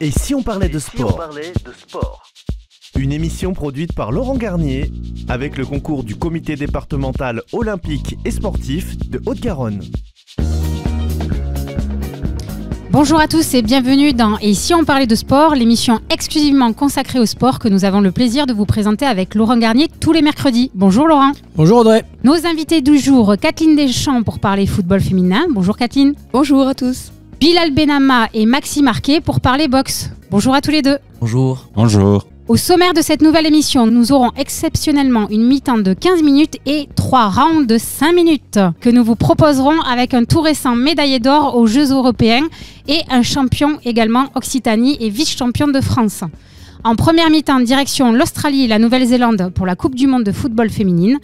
Et si on parlait, de, sport sport Une émission produite par Laurent Garnier avec le concours du comité départemental olympique et sportif de Haute-Garonne. Bonjour à tous et bienvenue dans Et si on parlait de sport, l'émission exclusivement consacrée au sport que nous avons le plaisir de vous présenter avec Laurent Garnier tous les mercredis. Bonjour Laurent. Bonjour Audrey. Nos invités du jour, Kathleen Deschamps pour parler football féminin. Bonjour Kathleen. Bonjour à tous. Bilal Benama et Maxime Marquet pour parler boxe. Bonjour à tous les deux. Bonjour. Bonjour. Au sommaire de cette nouvelle émission, nous aurons exceptionnellement une mi-temps de 15 minutes et 3 rounds de 5 minutes que nous vous proposerons avec un tout récent médaillé d'or aux Jeux européens et un champion également Occitanie et vice-champion de France. En première mi-temps, direction l'Australie et la Nouvelle-Zélande pour la Coupe du monde de football féminine.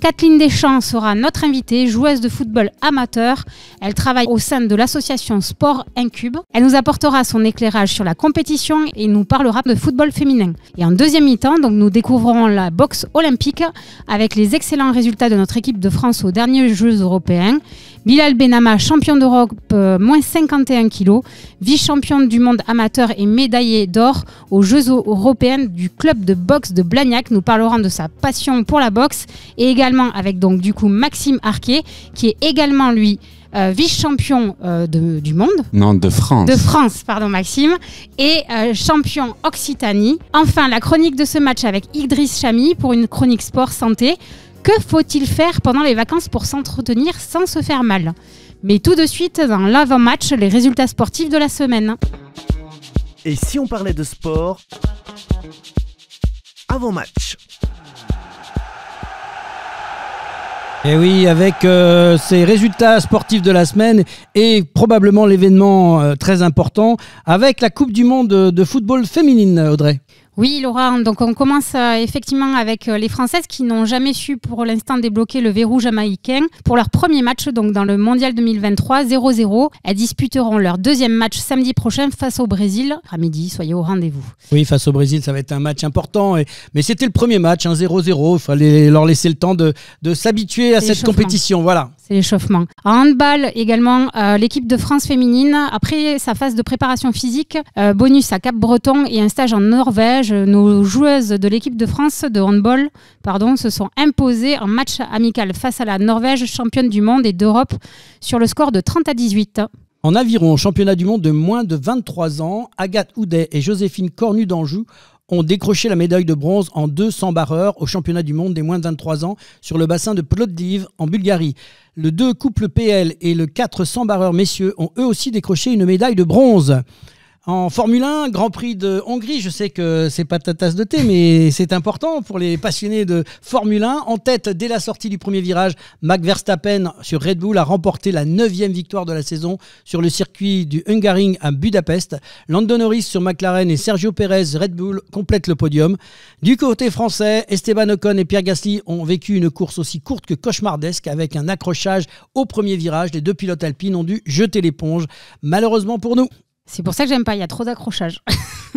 Kathleen Deschamps sera notre invitée, joueuse de football amateur. Elle travaille au sein de l'association Sport Incube. Elle nous apportera son éclairage sur la compétition et nous parlera de football féminin. Et en deuxième mi-temps, donc nous découvrons la boxe olympique avec les excellents résultats de notre équipe de France aux derniers Jeux européens Bilal Benama, champion d'Europe, euh, moins 51 kg, vice-champion du monde amateur et médaillé d'or aux Jeux européens du club de boxe de Blagnac. Nous parlerons de sa passion pour la boxe et également avec donc du coup Maxime Arquet, qui est également lui euh, vice-champion euh, du monde. Non, de France. De France, pardon Maxime, et champion Occitanie. Enfin, la chronique de ce match avec Idriss Chami pour une chronique sport santé. Que faut-il faire pendant les vacances pour s'entretenir sans se faire mal Mais tout de suite, dans l'avant-match, les résultats sportifs de la semaine. Et si on parlait de sport Avant-match. Et eh oui, avec euh, ces résultats sportifs de la semaine et probablement l'événement euh, très important avec la Coupe du Monde de football féminine, Audrey. Oui, Laura. donc on commence euh, effectivement avec euh, les Françaises qui n'ont jamais su pour l'instant débloquer le verrou jamaïcain. Pour leur premier match, donc dans le Mondial 2023, 0-0, elles disputeront leur deuxième match samedi prochain face au Brésil. À midi, soyez au rendez-vous. Oui, face au Brésil, ça va être un match important. Mais c'était le premier match, 0-0. Hein, Il fallait leur laisser le temps de s'habituer à cette compétition. Voilà c'est l'échauffement. En handball également, euh, l'équipe de France féminine, après sa phase de préparation physique, euh, bonus à Cap-Breton et un stage en Norvège, nos joueuses de l'équipe de France de handball pardon, se sont imposées en match amical face à la Norvège, championne du monde et d'Europe, sur le score de 30 à 18. En aviron, championnat du monde de moins de 23 ans, Agathe Houdet et Joséphine Cornu d'Anjou ont décroché la médaille de bronze en 200 barreurs au championnat du monde des moins de 23 ans sur le bassin de Plovdiv en Bulgarie. Le 2 couple PL et le 400 barreurs messieurs ont eux aussi décroché une médaille de bronze. En Formule 1, Grand Prix de Hongrie, je sais que c'est pas ta tasse de thé, mais c'est important pour les passionnés de Formule 1. En tête, dès la sortie du premier virage, Mac Verstappen sur Red Bull a remporté la neuvième victoire de la saison sur le circuit du Hungaring à Budapest. Lando Norris sur McLaren et Sergio Perez Red Bull complètent le podium. Du côté français, Esteban Ocon et Pierre Gasly ont vécu une course aussi courte que cauchemardesque avec un accrochage au premier virage. Les deux pilotes alpines ont dû jeter l'éponge, malheureusement pour nous. C'est pour ça que j'aime pas, il y a trop d'accrochage.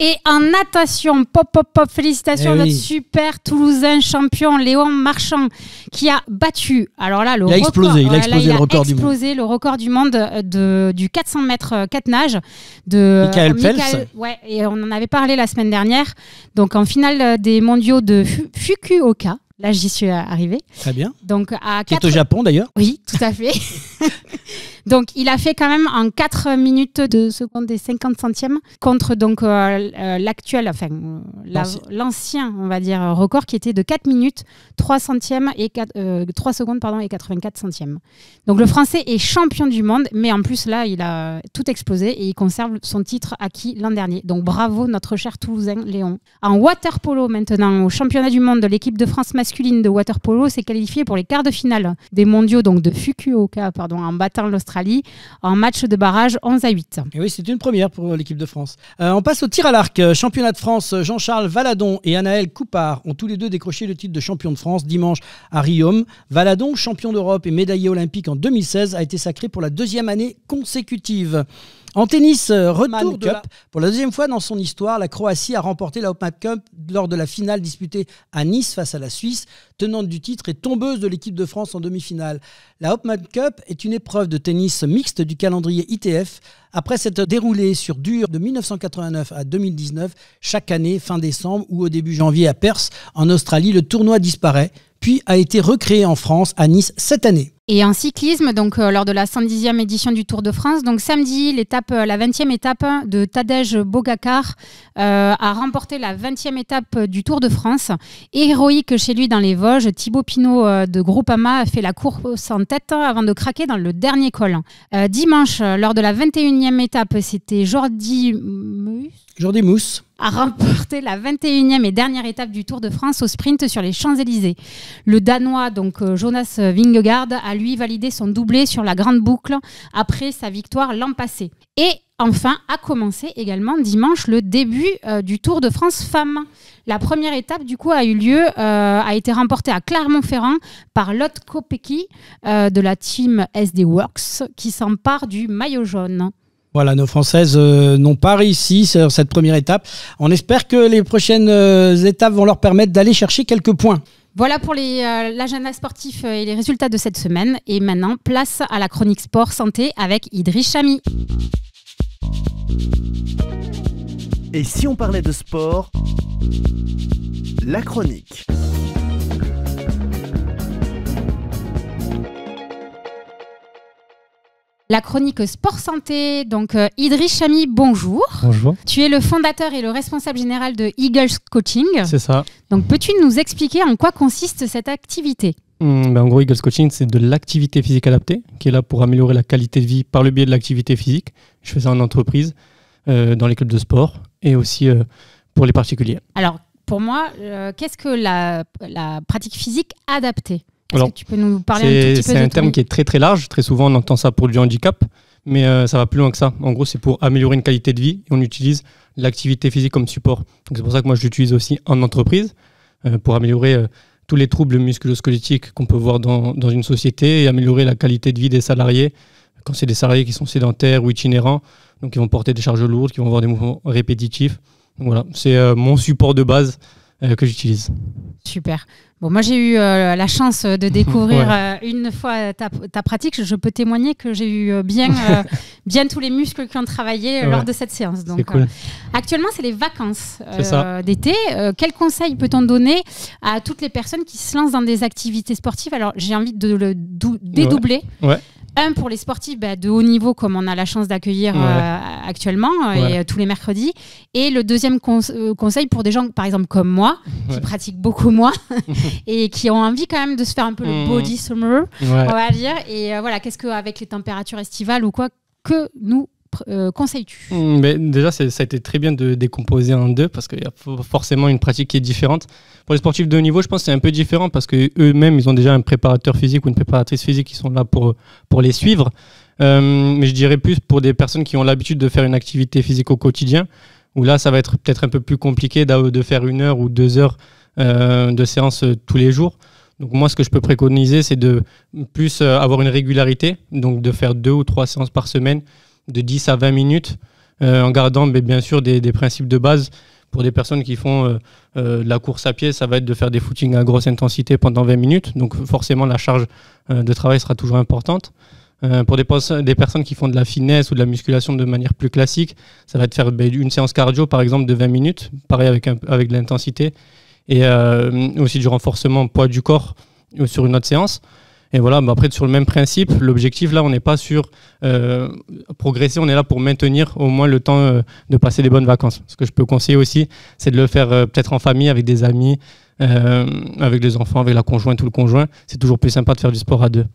Et en natation, pop, pop, pop, félicitations à eh notre super Toulousain champion Léon Marchand qui a battu. Alors là, le il a record, explosé, il a euh, explosé, il a explosé le record du monde euh, de, du 400 mètres 4 euh, nages de et on en avait parlé la semaine dernière. Donc en finale des mondiaux de Fukuoka, Là, j'y suis euh, arrivée. Très bien. Donc, à Qui au Japon d'ailleurs Oui, tout à fait. donc, il a fait quand même en 4 minutes de secondes et 50 centièmes contre donc euh, euh, l'actuel, enfin l'ancien, on va dire, record qui était de 4 minutes 3 centièmes et 3 secondes pardon, et 84 centièmes. Donc, le français est champion du monde, mais en plus, là, il a tout explosé et il conserve son titre acquis l'an dernier. Donc, bravo, notre cher Toulousain Léon. En water polo maintenant, au championnat du monde de l'équipe de France masculine de water polo s'est qualifiée pour les quarts de finale des mondiaux donc de Fukuoka pardon, en battant l'Australie en match de barrage 11 à 8. Et oui, c'est une première pour euh, l'équipe de France. Euh, on passe au tir à l'arc. Euh, championnat de France, Jean-Charles Valadon et Anaël Coupard ont tous les deux décroché le titre de champion de France dimanche à Riom. Valadon, champion d'Europe et médaillé olympique en 2016, a été sacré pour la deuxième année consécutive. En tennis, euh, retour de pour la deuxième fois dans son histoire, la Croatie a remporté la Hopman Cup lors de la finale disputée à Nice face à la Suisse, tenante du titre et tombeuse de l'équipe de France en demi-finale. La Hopman Cup est une épreuve de tennis mixte du calendrier ITF. Après s'être déroulée sur dur de 1989 à 2019, chaque année fin décembre ou au début janvier à Perse, en Australie, le tournoi disparaît, puis a été recréé en France à Nice cette année. Et en cyclisme, donc euh, lors de la 110e édition du Tour de France, donc samedi, l'étape, euh, la 20e étape de Tadej Bogacar euh, a remporté la 20e étape du Tour de France. Héroïque chez lui dans les Vosges, Thibaut Pinot de Groupama a fait la course en tête hein, avant de craquer dans le dernier col. dimanche, lors de la 21e étape, c'était Jordi Mousse. Jordi Mousse a remporté la 21e et dernière étape du Tour de France au sprint sur les Champs-Élysées. Le Danois, donc euh, Jonas Vingegaard, a lui validé son doublé sur la Grande Boucle après sa victoire l'an passé. Et enfin, a commencé également dimanche le début euh, du Tour de France Femmes. La première étape, du coup, a eu lieu, euh, a été remportée à Clermont-Ferrand par Lotte Kopecky de la team SD Works qui s'empare du maillot jaune. Voilà, nos Françaises euh, n'ont pas réussi sur cette première étape. On espère que les prochaines euh, étapes vont leur permettre d'aller chercher quelques points. Voilà pour euh, l'agenda sportif et les résultats de cette semaine. Et maintenant, place à la chronique sport santé avec Idriss Chami. Et si on parlait de sport La chronique. la chronique Sport Santé. Donc, euh, Idriss Chami, bonjour. Bonjour. Tu es le fondateur et le responsable général de Eagles Coaching. C'est ça. Donc, peux-tu nous expliquer en quoi consiste cette activité hmm, ben, En gros, Eagles Coaching, c'est de l'activité physique adaptée qui est là pour améliorer la qualité de vie par le biais de l'activité physique. Je fais ça en entreprise, euh, dans les clubs de sport et aussi euh, pour les particuliers. Alors, pour moi, euh, qu'est-ce que la pratique physique adaptée alors, tu peux nous parler un petit peu C'est un terme qui est très très large. Très souvent, on entend ça pour du handicap, mais euh, ça va plus loin que ça. En gros, c'est pour améliorer une qualité de vie et on utilise l'activité physique comme support. c'est pour ça que moi, je l'utilise aussi en entreprise euh, pour améliorer euh, tous les troubles musculosquelettiques qu'on peut voir dans, dans, une société et améliorer la qualité de vie des salariés quand c'est des salariés qui sont sédentaires ou itinérants, donc ils vont porter des charges lourdes, qui vont avoir des mouvements répétitifs. voilà, c'est mon support de base euh, que j'utilise. Super. Bon, moi, j'ai eu euh, la chance de découvrir euh, une fois ta, pratique. Je peux témoigner que j'ai eu bien, bien tous les muscles qui ont travaillé lors de cette séance. Donc, cool. actuellement, c'est les vacances d'été. quel conseil peut-on donner à toutes les personnes qui se lancent dans des activités sportives Alors, j'ai envie de le dédoubler. Ouais un pour les sportifs bah, de haut niveau comme on a la chance d'accueillir euh, actuellement euh, et euh, tous les mercredis et le deuxième conseil pour des gens par exemple comme moi qui pratiquent beaucoup moins et qui ont envie quand même de se faire un peu le mmh. body summer on va dire et voilà qu'est-ce qu'avec les températures estivales ou quoi que nous euh, conseils tu mmh, Déjà, ça a été très bien de décomposer en deux parce qu'il y a forcément une pratique qui est différente. Pour les sportifs de haut niveau, je pense que c'est un peu différent parce qu'eux-mêmes, ils ont déjà un préparateur physique ou une préparatrice physique qui sont là pour, pour les suivre. Euh, mais je dirais plus pour des personnes qui ont l'habitude de faire une activité physique au quotidien, où là, ça va être peut-être un peu plus compliqué de faire une heure ou deux heures euh, de séance tous les jours. Donc moi, ce que je peux préconiser, c'est de plus avoir une régularité, donc de faire deux ou trois séances par semaine de 10 à 20 minutes, euh, en gardant bien sûr des, principes de base pour des personnes qui font euh, euh, de la course à pied, ça va être de faire des footings à grosse intensité pendant 20 minutes. Donc forcément, la charge de travail sera toujours importante. pour des, personnes qui font de la finesse ou de la musculation de manière plus classique, ça va être faire ben, une séance cardio par exemple de 20 minutes, pareil avec, avec de l'intensité, et aussi du renforcement poids du corps sur une autre séance. Et voilà, mais après, sur le même principe, l'objectif là, on n'est pas sur euh, progresser, on est là pour maintenir au moins le temps euh, de passer des bonnes vacances. Ce que je peux conseiller aussi, c'est de le faire euh, peut-être en famille, avec des amis, avec des enfants, avec la conjointe ou le conjoint. C'est toujours plus sympa de faire du sport à deux.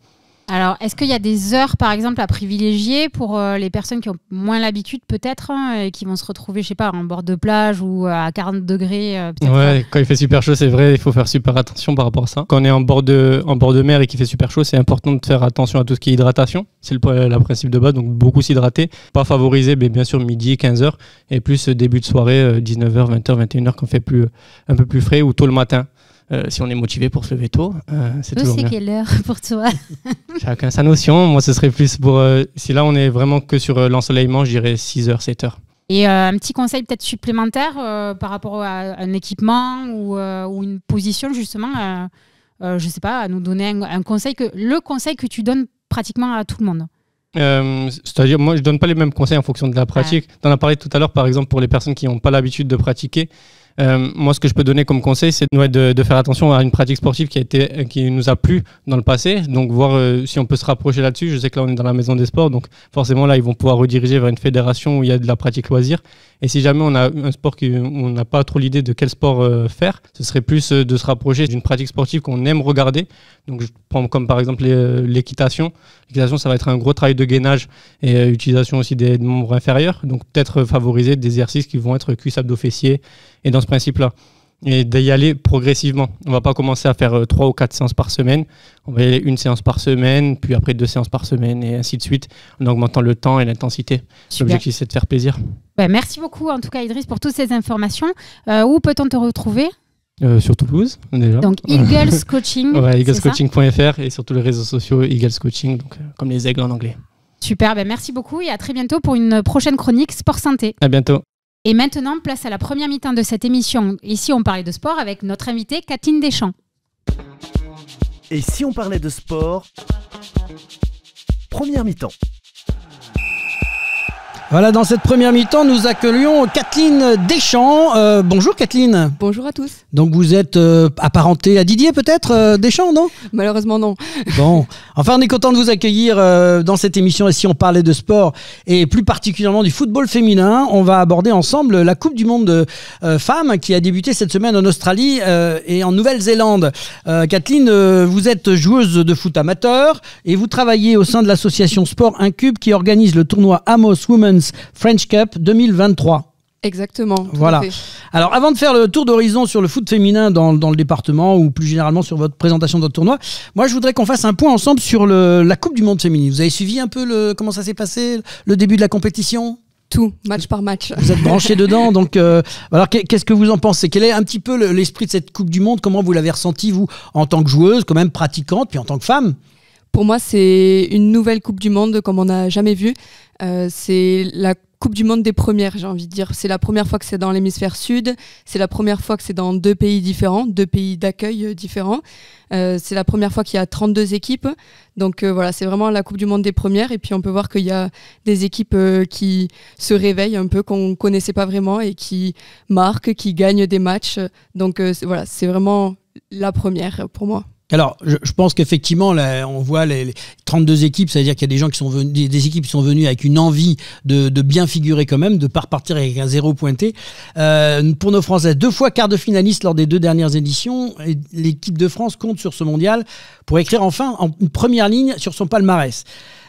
Alors, est-ce qu'il y a des heures, par exemple, à privilégier pour euh, les personnes qui ont moins l'habitude, peut-être, hein, et qui vont se retrouver, je sais pas, en bord de plage ou euh, à 40 degrés euh, Ouais, hein. quand il fait super chaud, c'est vrai, il faut faire super attention par rapport à ça. Quand on est en bord de, en bord de mer et qu'il fait super chaud, c'est important de faire attention à tout ce qui est hydratation. C'est le, principe de base, donc beaucoup s'hydrater. Pas favoriser, mais bien sûr, midi, 15h, et plus début de soirée, 19h, 20h, 21h, quand il fait plus, un peu plus frais, ou tôt le matin. Euh, si on est motivé pour se lever tôt, euh, c'est toujours bien. c'est quelle heure pour toi Chacun sa notion. Moi, ce serait plus pour... Euh, si là, on est vraiment que sur l'ensoleillement, je dirais 6h, 7h. Heures. Et un petit conseil peut-être supplémentaire par rapport à un équipement ou, une position, justement, je ne sais pas, à nous donner un, conseil, que le conseil que tu donnes pratiquement à tout le monde C'est-à-dire, moi, je donne pas les mêmes conseils en fonction de la pratique. Tu en as parlé tout à l'heure, par exemple, pour les personnes qui n'ont pas l'habitude de pratiquer. Euh, moi, ce que je peux donner comme conseil, c'est de, de, faire attention à une pratique sportive qui, a été, qui nous a plu dans le passé. Donc, voir euh, si on peut se rapprocher là-dessus. Je sais que là, on est dans la maison des sports. Donc, forcément, là, ils vont pouvoir rediriger vers une fédération où il y a de la pratique loisir. Et si jamais on a un sport qui, on n'a pas trop l'idée de quel sport euh, faire, ce serait plus de se rapprocher d'une pratique sportive qu'on aime regarder. Donc, je prends comme par exemple l'équitation. L'équitation, ça va être un gros travail de gainage et utilisation aussi des membres inférieurs. Donc, peut-être favoriser des exercices qui vont être cuisses, abdos, fessiers. Et dans ce principe-là et d'y aller progressivement. On va pas commencer à faire euh, trois ou quatre séances par semaine. On va y aller une séance par semaine, puis après deux séances par semaine, et ainsi de suite, en augmentant le temps et l'intensité. L'objectif, c'est de faire plaisir. Ben, merci beaucoup, en tout cas, Idriss, pour toutes ces informations. Euh, où peut-on te retrouver euh, sur Toulouse, déjà. Donc, Eagles Coaching. ouais, eaglescoaching.fr et sur tous les réseaux sociaux, Eagles Coaching, donc, comme les aigles en anglais. Super, ben merci beaucoup et à très bientôt pour une prochaine chronique Sport Santé. À bientôt. Et maintenant, place à la première mi-temps de cette émission. Ici, on parlait de sport avec notre invitée Katine Deschamps. Et si on parlait de sport Première mi-temps. Voilà, dans cette première mi-temps, nous accueillons Kathleen Deschamps. Euh, bonjour Kathleen. Bonjour à tous. Donc vous êtes euh, apparentée à Didier peut-être euh, Deschamps, non Malheureusement non. Bon, enfin on est content de vous accueillir dans cette émission et si on parlait de sport et plus particulièrement du football féminin, on va aborder ensemble la Coupe du monde de femmes qui a débuté cette semaine en Australie et en Nouvelle-Zélande. Kathleen, vous êtes joueuse de foot amateur et vous travaillez au sein de l'association Sport Incube qui organise le tournoi Amos Women French Cup 2023. Exactement. Voilà. Alors, avant de faire le tour d'horizon sur le foot féminin dans, le département ou plus généralement sur votre présentation de votre tournoi, moi je voudrais qu'on fasse un point ensemble sur la Coupe du Monde féminine. Vous avez suivi un peu le, comment ça s'est passé, le début de la compétition tout, match par match. Vous êtes branché dedans, donc euh, alors qu'est-ce que vous en pensez Quel est un petit peu l'esprit de cette Coupe du Monde Comment vous l'avez ressenti vous en tant que joueuse, quand même pratiquante, puis en tant que femme pour moi, c'est une nouvelle Coupe du Monde comme on n'a jamais vu. Euh, c'est la Coupe du Monde des premières, j'ai envie de dire. C'est la première fois que c'est dans l'hémisphère sud. C'est la première fois que c'est dans deux pays différents, deux pays d'accueil euh, différents. Euh, c'est la première fois qu'il y a 32 équipes. Donc euh, voilà, c'est vraiment la Coupe du Monde des premières. Et puis on peut voir qu'il y a des équipes euh, qui se réveillent un peu, qu'on ne connaissait pas vraiment et qui marquent, qui gagnent des matchs. Donc voilà, c'est vraiment la première pour moi. Alors, je, pense qu'effectivement, on voit les, 32 équipes, c'est-à-dire qu'il y a des gens qui sont venus, des, équipes qui sont venues avec une envie de, bien figurer quand même, de ne pas repartir avec un zéro pointé. Euh, pour nos Français, deux fois quart de finaliste lors des deux dernières éditions, l'équipe de France compte sur ce mondial pour écrire enfin en une première ligne sur son palmarès.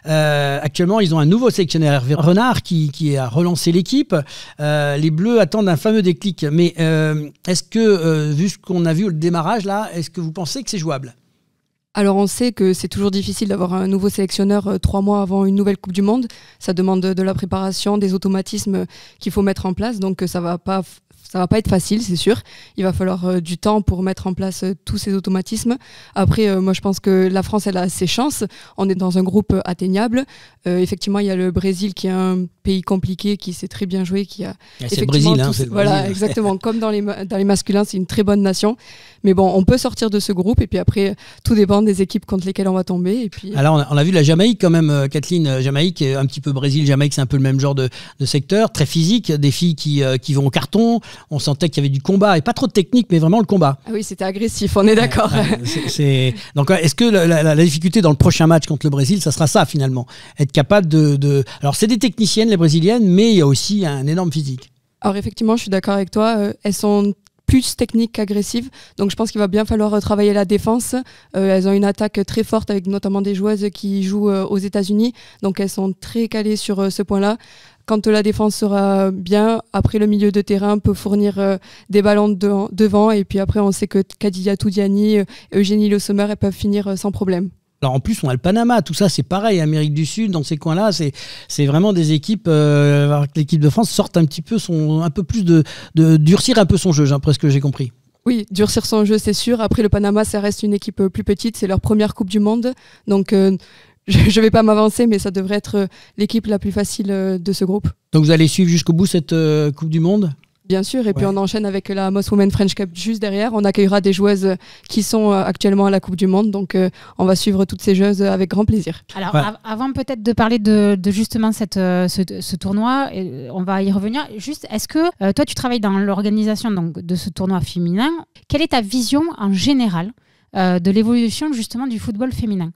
Euh, actuellement, ils ont un nouveau sélectionneur, Renard, qui, qui a relancé l'équipe. Euh, les Bleus attendent un fameux déclic. Mais euh, est-ce que, vu ce qu'on a vu au démarrage, là, est-ce que vous pensez que c'est jouable alors on sait que c'est toujours difficile d'avoir un nouveau sélectionneur trois mois avant une nouvelle Coupe du Monde. Ça demande de la préparation, des automatismes qu'il faut mettre en place. Donc ça va pas ça va pas être facile, c'est sûr. Il va falloir euh, du temps pour mettre en place euh, tous ces automatismes. Après, euh, moi, je pense que la France, elle a ses chances. On est dans un groupe atteignable. effectivement, il y a le Brésil qui est un pays compliqué qui s'est très bien joué, qui a. Ah, c'est le Brésil, hein, Voilà, exactement. comme dans les, dans les masculins, c'est une très bonne nation. Mais bon, on peut sortir de ce groupe et puis après, tout dépend des équipes contre lesquelles on va tomber. Et puis... Alors, on a, vu la Jamaïque quand même, euh, Kathleen. Euh, Jamaïque, un petit peu Brésil, Jamaïque, c'est un peu le même genre de, secteur, très physique, des filles qui, euh, qui vont au carton. On sentait qu'il y avait du combat et pas trop de technique, mais vraiment le combat. Ah oui, c'était agressif, on est d'accord. c'est, Donc, est-ce que la, difficulté dans le prochain match contre le Brésil, ça sera ça finalement Être capable de... Alors, c'est des techniciennes les Brésiliennes, mais il y a aussi un énorme physique. Alors effectivement, je suis d'accord avec toi. Euh, elles sont plus techniques qu'agressives. Donc je pense qu'il va bien falloir euh, travailler la défense. Euh, elles ont une attaque très forte avec notamment des joueuses qui jouent aux États-Unis. Donc elles sont très calées sur ce point-là. Quand la défense sera bien, après le milieu de terrain peut fournir des ballons devant. Et puis après, on sait que kadilla Toudiani, Eugénie Le Sommer, elles peuvent finir sans problème. Alors en plus, on a le Panama, tout ça, c'est pareil, Amérique du Sud, dans ces coins-là, c'est vraiment des équipes. Euh, l'équipe de France sort un petit peu, un peu plus de, durcir un peu son jeu, ce hein, que j'ai compris. Oui, durcir son jeu, c'est sûr. Après, le Panama, ça reste une équipe euh, plus petite, c'est leur première Coupe du Monde, donc euh, je ne vais pas m'avancer, mais ça devrait être l'équipe la plus facile de ce groupe. Donc vous allez suivre jusqu'au bout cette Coupe du Monde Bien sûr, et puis on enchaîne avec la Moss Women French Cup juste derrière. On accueillera des joueuses euh, qui sont euh, actuellement à la Coupe du Monde, donc euh, on va suivre toutes ces joueuses avec grand plaisir. Alors, avant peut-être de parler de, de justement cette, ce, tournoi, on va y revenir. Juste, est-ce que toi, tu travailles dans l'organisation de ce tournoi féminin Quelle est ta vision en général de l'évolution justement du football féminin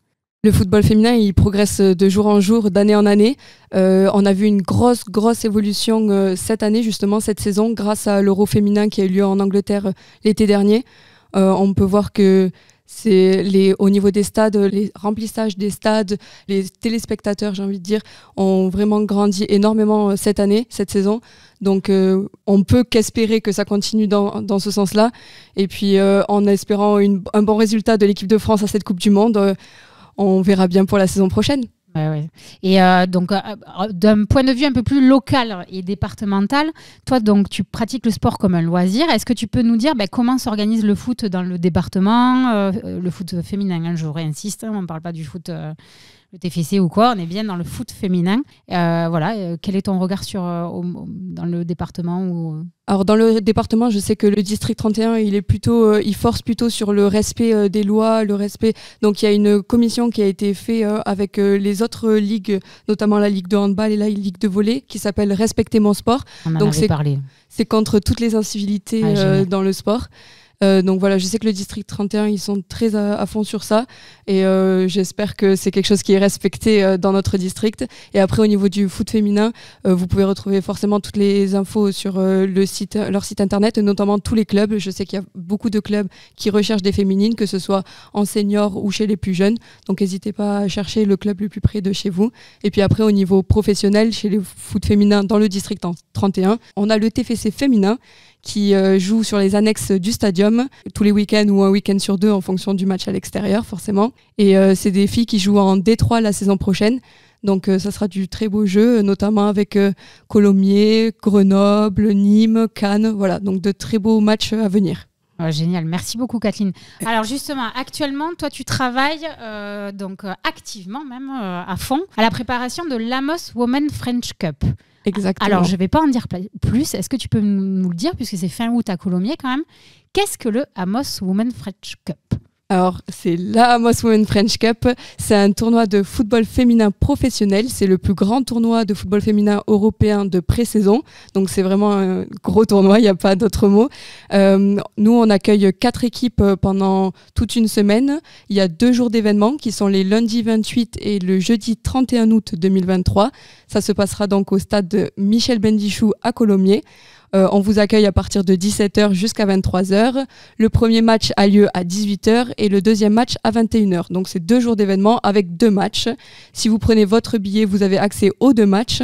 le football féminin, il progresse euh, de jour en jour, d'année en année. Euh, on a vu une grosse, grosse évolution euh, cette année, justement, cette saison, grâce à l'Euro féminin qui a eu lieu en Angleterre l'été dernier. on peut voir que c'est les, au niveau des stades, les remplissages des stades, les téléspectateurs, j'ai envie de dire, ont vraiment grandi énormément cette année, cette saison. Donc, on peut qu'espérer que ça continue dans, dans ce sens-là. Et puis, en espérant un bon résultat de l'équipe de France à cette Coupe du Monde, on verra bien pour la saison prochaine. Et euh, donc, euh, euh, d'un point de vue un peu plus local et départemental, toi, donc, tu pratiques le sport comme un loisir. Est-ce que tu peux nous dire ben, comment s'organise le foot dans le département, le foot féminin J'aurais hein, Je réinsiste, hein, on ne parle pas du foot le TFC ou quoi. On est bien dans le foot féminin. Euh, voilà, euh, quel est ton regard sur, euh, dans le département Alors dans le département, je sais que le district 31, il est plutôt, il force plutôt sur le respect des lois, le respect. Donc il y a une commission qui a été faite avec les autres ligues, notamment la ligue de handball et la ligue de volley, qui s'appelle Respectez mon sport. Donc c'est c'est contre toutes les incivilités ah, dans le sport. Euh, donc voilà, je sais que le district 31, ils sont très à, fond sur ça et euh, j'espère que c'est quelque chose qui est respecté euh, dans notre district. Et après, au niveau du foot féminin, euh, vous pouvez retrouver forcément toutes les infos sur euh, le site, leur site internet, notamment tous les clubs. Je sais qu'il y a beaucoup de clubs qui recherchent des féminines, que ce soit en senior ou chez les plus jeunes. Donc n'hésitez pas à chercher le club le plus près de chez vous. Et puis après, au niveau professionnel, chez les foot féminin dans le district 31, on a le TFC féminin qui jouent euh, joue sur les annexes du stadium tous les week-ends ou un week-end sur deux en fonction du match à l'extérieur forcément. Et euh, c'est des filles qui jouent en Détroit la saison prochaine. Donc euh, ça sera du très beau jeu, notamment avec Colomiers, Grenoble, Nîmes, Cannes. Voilà, donc de très beaux matchs à venir. Oh, génial, merci beaucoup Kathleen. Alors justement, actuellement, toi tu travailles donc activement même à fond à la préparation de l'Amos Women French Cup. Exactement. Alors, je ne vais pas en dire plus. Est-ce que tu peux nous le dire, puisque c'est fin août à Colomiers quand même Qu'est-ce que le Amos Women's French Cup alors, c'est la Moss Women French Cup. C'est un tournoi de football féminin professionnel. C'est le plus grand tournoi de football féminin européen de pré-saison. Donc, c'est vraiment un gros tournoi, il n'y a pas d'autre mot. Euh, nous, on accueille quatre équipes euh, pendant toute une semaine. Il y a deux jours d'événements qui sont les lundis 28 et le jeudi 31 août 2023. Ça se passera donc au stade Michel Bendichou à Colomiers. Euh, on vous accueille à partir de 17h jusqu'à 23h. Le premier match a lieu à 18h et le deuxième match à 21h. Donc c'est deux jours d'événement avec deux matchs. Si vous prenez votre billet, vous avez accès aux deux matchs.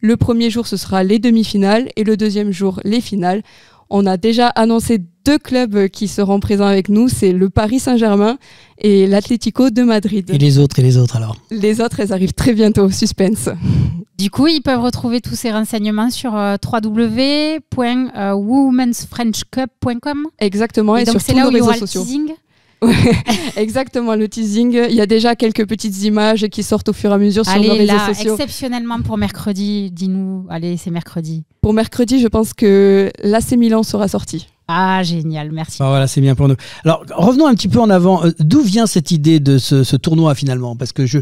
Le premier jour, ce sera les demi-finales et le deuxième jour, les finales. On a déjà annoncé deux clubs qui seront présents avec nous, c'est le Paris Saint-Germain et l'Atlético de Madrid. Et les autres, et les autres alors Les autres, elles arrivent très bientôt, suspense. Du coup, ils peuvent retrouver tous ces renseignements sur euh, www.womensfrenchcup.com. Euh, exactement, et, donc sur tous nos réseaux il y Le teasing. exactement, le teasing. Il y a déjà quelques petites images qui sortent au fur et à mesure sur nos réseaux là, Exceptionnellement pour mercredi, dis-nous. Allez, c'est mercredi. Pour mercredi, je pense que l'AC Milan sera sorti. Ah, génial, merci. Ah, voilà, c'est bien pour nous. Alors, revenons un petit peu en avant. Euh, d'où vient cette idée de ce, tournoi finalement Parce que je,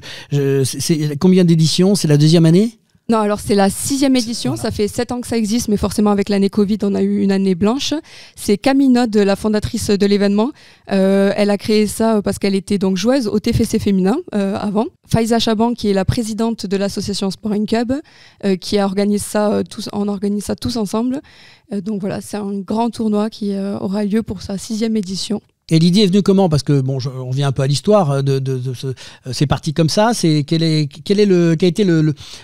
c'est combien d'éditions C'est la deuxième année non, alors c'est la sixième édition. Ça fait sept ans que ça existe, mais forcément avec l'année Covid, on a eu une année blanche. C'est Camille de la fondatrice de l'événement. Euh, elle a créé ça euh, parce qu'elle était donc joueuse au TFC féminin euh, avant. Faiza Chaban, qui est la présidente de l'association Sporting Cub, euh, qui organisé ça tous, on organise ça tous ensemble. donc voilà, c'est un grand tournoi qui aura lieu pour sa sixième édition. Et l'idée est venue comment Parce que bon, on revient un peu à l'histoire euh, de, de, euh, c'est parti comme ça. C'est quel est quel est le a été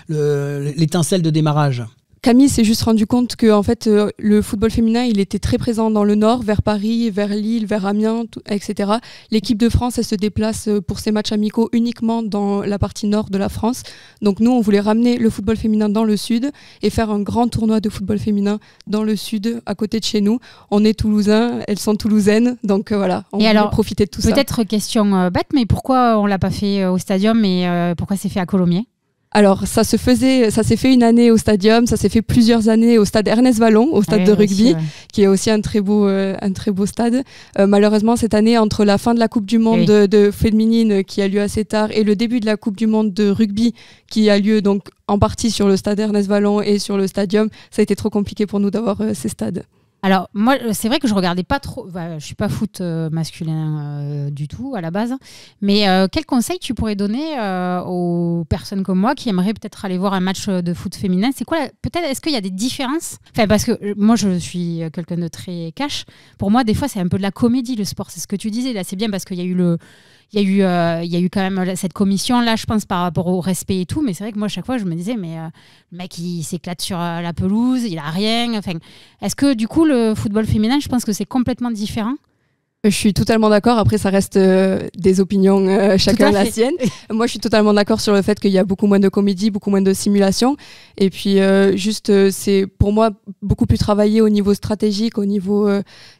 l'étincelle le, de démarrage Camille s'est juste rendu compte que en fait euh, le football féminin il était très présent dans le nord, vers Paris, vers Lille, vers Amiens, etc. L'équipe de France se déplace euh, pour ses matchs amicaux uniquement dans la partie nord de la France. Donc nous on voulait ramener le football féminin dans le sud et faire un grand tournoi de football féminin dans le sud à côté de chez nous. On est toulousains, elles sont toulousaines, donc euh, voilà. On et profiter de tout peut ça. Peut-être question bête, mais pourquoi on l'a pas fait au stadium et pourquoi c'est fait à Colomiers alors, ça se faisait, ça s'est fait une année au stadium, ça s'est fait plusieurs années au stade Ernest Vallon, au stade de rugby, qui est aussi un très beau, euh, un très beau stade. Euh, malheureusement, cette année, entre la fin de la Coupe du Monde de, féminine euh, qui a lieu assez tard et le début de la Coupe du Monde de rugby qui a lieu donc en partie sur le stade Ernest Vallon et sur le stadium, ça a été trop compliqué pour nous d'avoir ces stades. Alors, moi, euh, c'est vrai que je regardais pas trop. Bah, je suis pas foot euh, masculin euh, du tout à la base. Mais quel conseil tu pourrais donner aux personnes comme moi qui aimeraient peut-être aller voir un match de foot féminin C'est quoi Peut-être, est-ce qu'il y a des différences Enfin, parce que moi, je suis quelqu'un de très cash. Pour moi, des fois, c'est un peu de la comédie, le sport. C'est ce que tu disais. Là, c'est bien parce qu'il y a eu le il y, a eu, euh, il y a eu quand même euh, cette commission-là, je pense, par rapport au respect et tout. Mais c'est vrai que moi, à chaque fois, je me disais, mais euh, le mec, il s'éclate sur la pelouse, il a rien. Enfin, Est-ce que du coup, le football féminin, je pense que c'est complètement différent je suis totalement d'accord. Après, ça reste des opinions chacun la sienne. Moi, je suis totalement d'accord sur le fait qu'il y a beaucoup moins de comédie, beaucoup moins de simulation. Et puis, juste, c'est pour moi beaucoup plus travaillé au niveau stratégique, au niveau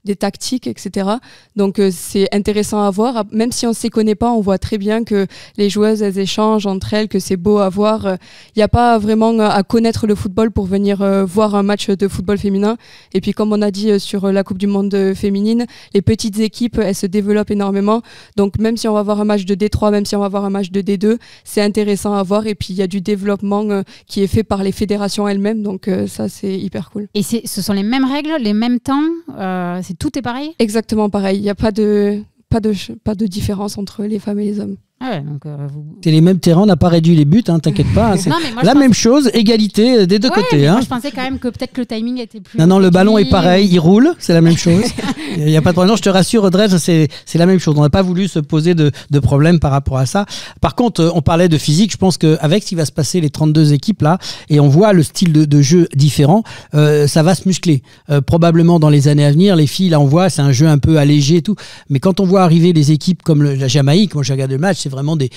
des tactiques, etc. Donc euh, c'est intéressant à voir. Même si on ne s'y connaît pas, on voit très bien que les joueuses, elles échangent entre elles, que c'est beau à voir. Il euh, n'y a pas vraiment euh, à connaître le football pour venir voir un match de football féminin. Et puis comme on a dit sur la Coupe du Monde féminine, les petites équipes, elles se développent énormément. Donc même si on va voir un match de D3, même si on va voir un match de D2, c'est intéressant à voir. Et puis il y a du développement qui est fait par les fédérations elles-mêmes. Donc ça, c'est hyper cool. Et ce sont les mêmes règles, les mêmes temps. c'est tout est pareil Exactement pareil. Il n'y a pas de, pas, de, pas de différence entre les femmes et les hommes. Ah ouais, donc, euh, C'est les mêmes terrains, on n'a pas réduit les buts, hein, t'inquiète pas. Hein, c'est la même chose, égalité euh, des deux côtés. hein. je pensais quand même que peut-être que le timing était plus. Non, non, le ballon est pareil, il roule, c'est la même chose. Il n'y a pas de problème. je te rassure, Audrey, c'est, c'est la même chose. On n'a pas voulu se poser de, de, problème par rapport à ça. Par contre, euh, on parlait de physique. Je pense qu'avec ce qui va se passer, les 32 équipes là, et on voit le style de, de jeu différent, ça va se muscler. probablement dans les années à venir, les filles, là, on voit, c'est un jeu un peu allégé et tout. Mais quand on voit arriver des équipes comme la Jamaïque, moi j'ai regardé le match, c'est vraiment des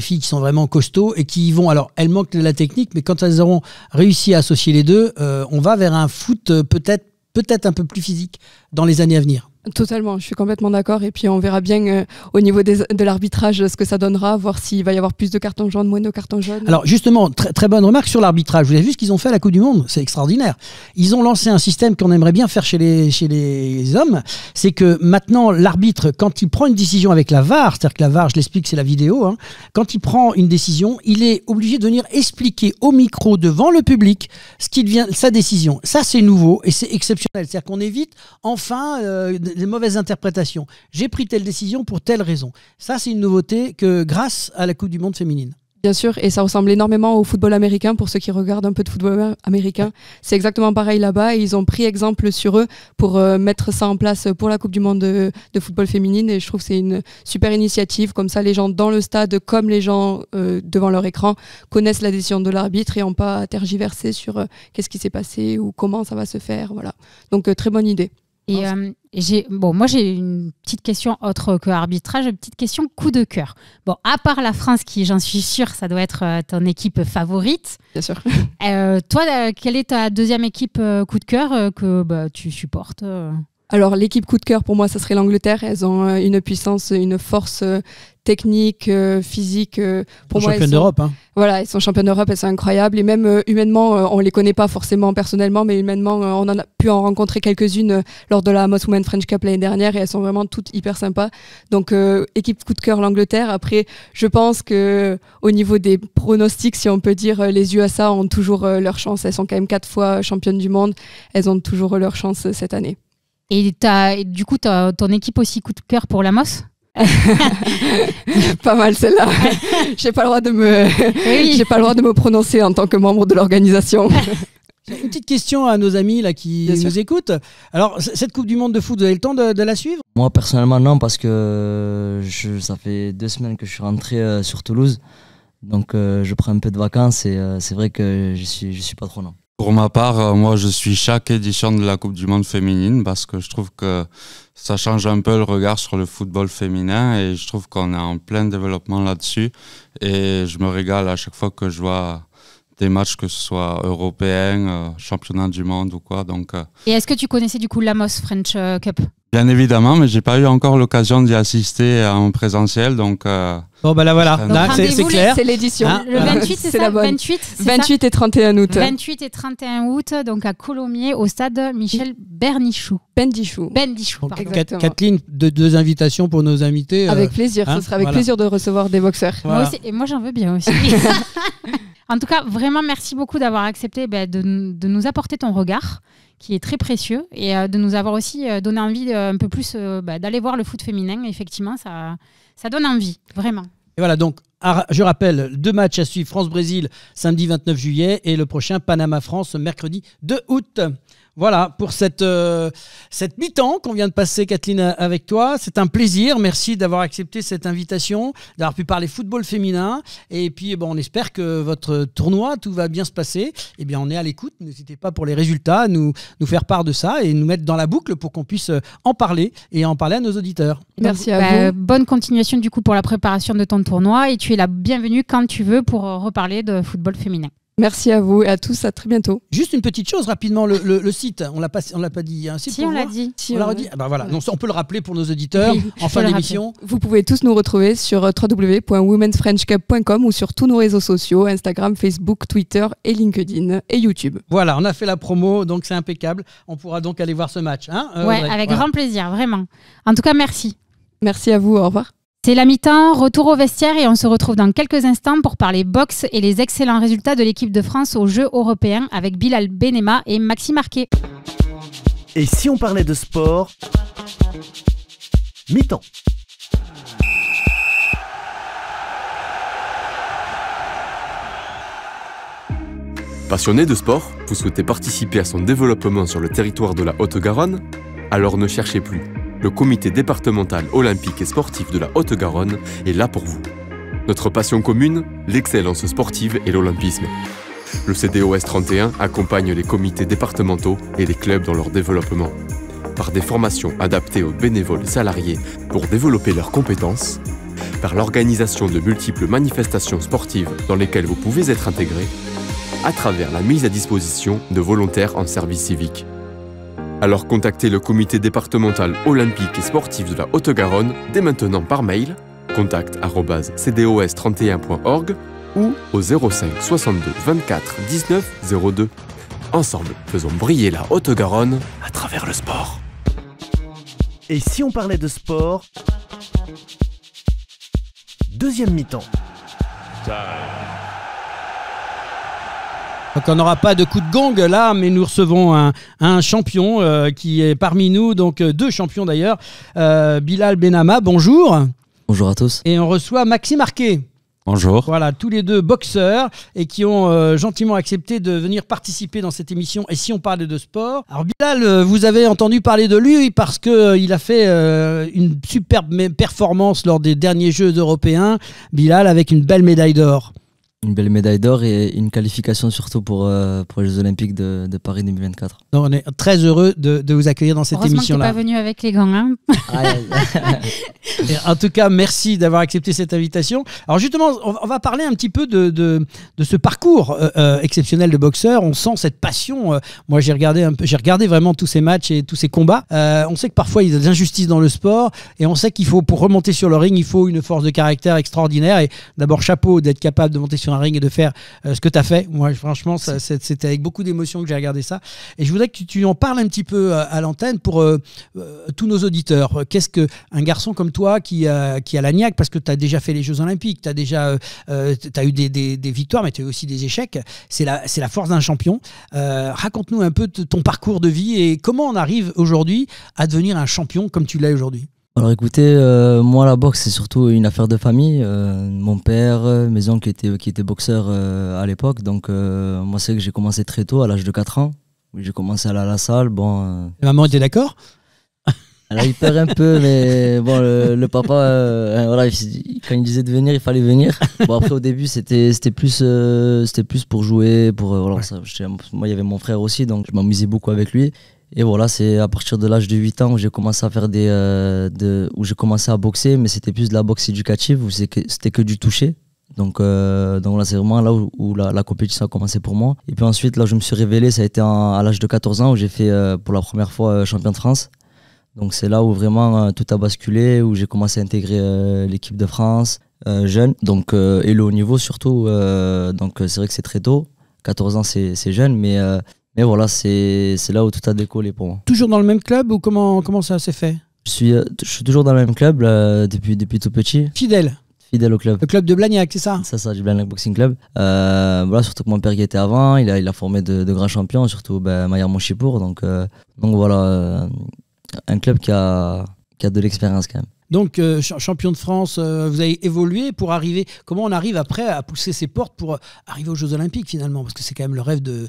filles qui sont vraiment costauds et qui y vont. Alors, elles manquent de la technique, mais quand elles auront réussi à associer les deux, euh, on va vers un foot euh, peut-être peut-être un peu plus physique dans les années à venir. Totalement, je suis complètement d'accord. Et puis on verra bien euh, au niveau de l'arbitrage ce que ça donnera, voir s'il va y avoir plus de cartons jaunes, moins de cartons jaunes. Alors justement, très, très bonne remarque sur l'arbitrage. Vous avez vu ce qu'ils ont fait à la Coupe du Monde C'est extraordinaire. Ils ont lancé un système qu'on aimerait bien faire chez les, chez les hommes. C'est que maintenant, l'arbitre, quand il prend une décision avec la VAR, c'est-à-dire que la VAR, je l'explique, c'est la vidéo, hein, quand il prend une décision, il est obligé de venir expliquer au micro, devant le public, ce qui devient sa décision. Ça, c'est nouveau et c'est exceptionnel. C'est-à-dire qu'on évite enfin... Euh, les mauvaises interprétations. J'ai pris telle décision pour telle raison. Ça, c'est une nouveauté que grâce à la Coupe du Monde féminine. Bien sûr, et ça ressemble énormément au football américain pour ceux qui regardent un peu de football américain. C'est exactement pareil là-bas ils ont pris exemple sur eux pour euh, mettre ça en place pour la Coupe du Monde de, football féminine et je trouve que c'est une super initiative. Comme ça, les gens dans le stade, comme les gens euh, devant leur écran, connaissent la décision de l'arbitre et n'ont pas à tergiverser sur euh, qu'est-ce qui s'est passé ou comment ça va se faire. Voilà. Donc, très bonne idée. Et oh. euh, j'ai bon, moi j'ai une petite question autre que arbitrage, une petite question coup de cœur. Bon, à part la France qui, j'en suis sûre, ça doit être euh, ton équipe favorite. Bien sûr. Euh, toi, quelle est ta deuxième équipe coup de cœur que bah, tu supportes alors l'équipe coup de cœur pour moi, ça serait l'Angleterre. Elles ont euh, une puissance, une force euh, technique, euh, physique. pour moi, championnes d'Europe. Hein. Voilà, elles sont championnes d'Europe, elles sont incroyables. Et même humainement, on les connaît pas forcément personnellement, mais humainement, on en a pu en rencontrer quelques-unes lors de la Moss Women French Cup l'année dernière et elles sont vraiment toutes hyper sympas. Donc équipe coup de cœur l'Angleterre. Après, je pense que au niveau des pronostics, si on peut dire, les USA ont toujours leur chance. Elles sont quand même quatre fois championnes du monde. Elles ont toujours leur chance cette année. Et, du coup, ton équipe aussi coup de cœur pour la Mos pas mal celle-là. J'ai pas le droit de me, j'ai pas le droit de me prononcer en tant que membre de l'organisation. Une petite question à nos amis là qui nous écoutent. Alors cette Coupe du Monde de foot, vous avez le temps de, la suivre Moi personnellement non parce que je, ça fait deux semaines que je suis rentré euh, sur Toulouse, donc euh, je prends un peu de vacances et euh, c'est vrai que je suis je suis pas trop non. Pour ma part, euh, moi je suis chaque édition de la Coupe du Monde féminine parce que je trouve que ça change un peu le regard sur le football féminin et je trouve qu'on est en plein développement là-dessus et je me régale à chaque fois que je vois des matchs, que ce soit européens, championnats euh, championnat du monde ou quoi. Donc, euh. Et est-ce que tu connaissais du coup l'Amos French euh, Cup Bien évidemment, mais j'ai pas eu encore l'occasion d'y assister en présentiel, donc. Bon ben là voilà, c'est clair. C'est l'édition. Hein, le 28, c'est la bonne. 28, 28 et 31 août. 28 et 31 août, donc à Colomiers, au stade Michel Bernichou. Bendichou. Bendichou. Kathleen, deux, invitations pour nos invités. Avec plaisir, ce hein, sera avec plaisir de recevoir des boxeurs. Moi aussi, et moi j'en veux bien aussi. En tout cas, vraiment, merci beaucoup d'avoir accepté ben, de, nous apporter ton regard, qui est très précieux, et euh, de nous avoir aussi euh, donné envie un peu plus euh, ben, d'aller voir le foot féminin. Effectivement, ça, ça donne envie, vraiment. Et voilà, donc je rappelle, deux matchs à suivre France-Brésil samedi 29 juillet et le prochain Panama-France mercredi 2 août. Voilà pour cette, euh, cette mi-temps qu'on vient de passer, Kathleen, euh, avec toi. C'est un plaisir. Merci d'avoir accepté cette invitation, d'avoir pu parler football féminin. Et puis, eh bon, on espère que votre tournoi, tout va bien se passer. Eh bien, on est à l'écoute. N'hésitez pas pour les résultats, nous, nous faire part de ça et nous mettre dans la boucle pour qu'on puisse euh, en parler et en parler à nos auditeurs. Merci bah, à vous. Bonne continuation, du coup, pour la préparation de ton tournoi. Et tu es la bienvenue quand tu veux pour reparler de football féminin. Merci à vous et à tous. À très bientôt. Juste une petite chose rapidement le, site, on l'a pas, on l'a pas dit. Il hein, si on l'a dit. on, l'a ah bah voilà. on peut le rappeler pour nos auditeurs en fin d'émission. Vous pouvez tous nous retrouver sur euh, www.womensfrenchcup.com ou sur tous nos réseaux sociaux Instagram, Facebook, Twitter et LinkedIn et YouTube. Voilà, on a fait la promo, donc c'est impeccable. On pourra donc aller voir ce match. Hein euh, avec grand plaisir, vraiment. En tout cas, merci. Merci à vous. Au revoir. C'est la mi-temps, retour au vestiaire et on se retrouve dans quelques instants pour parler boxe et les excellents résultats de l'équipe de France aux Jeux européens avec Bilal Benema et Maxime Arquet. Et si on parlait de sport Mi-temps. Passionné de sport, vous souhaitez participer à son développement sur le territoire de la Haute-Garonne Alors ne cherchez plus le comité départemental olympique et sportif de la Haute-Garonne est là pour vous. Notre passion commune, l'excellence sportive et l'olympisme. Le CDOS 31 accompagne les comités départementaux et les clubs dans leur développement. Par des formations adaptées aux bénévoles salariés pour développer leurs compétences, par l'organisation de multiples manifestations sportives dans lesquelles vous pouvez être intégré, à travers la mise à disposition de volontaires en service civique. Alors contactez le comité départemental olympique et sportif de la Haute-Garonne dès maintenant par mail contact@cdos31.org ou au 05 62 24 19 02. Ensemble, faisons briller la Haute-Garonne à travers le sport. Et si on parlait de sport Deuxième mi-temps. Donc on n'aura pas de coup de gong là, mais nous recevons un, champion euh, qui est parmi nous, donc euh, deux champions d'ailleurs. Euh, Bilal Benama, bonjour. Bonjour à tous. Et on reçoit Maxime Arquet. Bonjour. Voilà, tous les deux boxeurs et qui ont gentiment accepté de venir participer dans cette émission. Et si on parle de sport, alors Bilal, vous avez entendu parler de lui parce qu'il a fait une superbe performance lors des derniers Jeux européens. Bilal avec une belle médaille d'or une belle médaille d'or et une qualification surtout pour, euh, pour les Jeux Olympiques de, de Paris 2024. Donc on est très heureux de, de vous accueillir dans cette émission-là. pas venu avec les gants. Hein ah, en tout cas, merci d'avoir accepté cette invitation. Alors justement, on va parler un petit peu de, de, de ce parcours euh, euh, exceptionnel de boxeur. On sent cette passion. Moi, j'ai regardé un peu, j'ai regardé vraiment tous ces matchs et tous ces combats. on sait que parfois il y a des injustices dans le sport et on sait qu'il faut, pour remonter sur le ring, il faut une force de caractère extraordinaire. Et d'abord, chapeau d'être capable de monter sur un ring et de faire euh, ce que tu as fait. Moi, franchement, c'était avec beaucoup d'émotion que j'ai regardé ça. Et je voudrais que tu, en parles un petit peu euh, à, l'antenne pour euh, tous nos auditeurs. Qu'est-ce que un garçon comme toi qui, a, qui a la niaque, parce que tu as déjà fait les Jeux Olympiques, tu as déjà as eu des, des, victoires, mais tu as eu aussi des échecs. C'est la, la force d'un champion. Raconte-nous un peu ton parcours de vie et comment on arrive aujourd'hui à devenir un champion comme tu l'es aujourd'hui. Alors écoutez, euh, moi la boxe c'est surtout une affaire de famille. Euh, mon père, euh, mes oncles étaient, qui étaient boxeurs à l'époque, donc moi c'est que j'ai commencé très tôt, à l'âge de 4 ans. J'ai commencé à aller à la salle. Bon, Maman était d'accord Elle a eu peur un peu, mais bon, le, papa, voilà, quand il disait de venir, il fallait venir. Bon après au début c'était plus, c'était plus pour jouer, pour moi il y avait mon frère aussi, donc je m'amusais beaucoup avec lui. Et voilà, c'est à partir de l'âge de 8 ans où j'ai commencé à faire des, euh, où j'ai commencé à boxer, mais c'était plus de la boxe éducative où c'était que du toucher. Donc, euh, donc là, c'est vraiment là où, la, compétition a commencé pour moi. Et puis ensuite, là, je me suis révélé, ça a été à l'âge de 14 ans où j'ai fait euh, pour la première fois champion de France. Donc c'est là où vraiment tout a basculé, où j'ai commencé à intégrer l'équipe de France jeune. Donc et le haut niveau surtout. donc c'est vrai que c'est très tôt. 14 ans, c'est jeune, mais mais voilà, c'est là où tout a décollé pour moi. Toujours dans le même club ou comment, comment ça s'est fait je suis, euh, je suis toujours dans le même club depuis, depuis tout petit. Fidèle fidèle au club. Le club de Blagnac, c'est ça C'est ça, du Blagnac Boxing Club. Euh, voilà, surtout que mon père qui était avant, il a, il a formé de, de grands champions, surtout ben, Maillard Monchipour. Donc, euh, donc voilà, un club qui a, qui a de l'expérience quand même. Donc, euh, champion de France, euh, vous avez évolué pour arriver. Comment on arrive après à pousser ses portes pour euh, arriver aux Jeux Olympiques finalement Parce que c'est quand même le rêve de,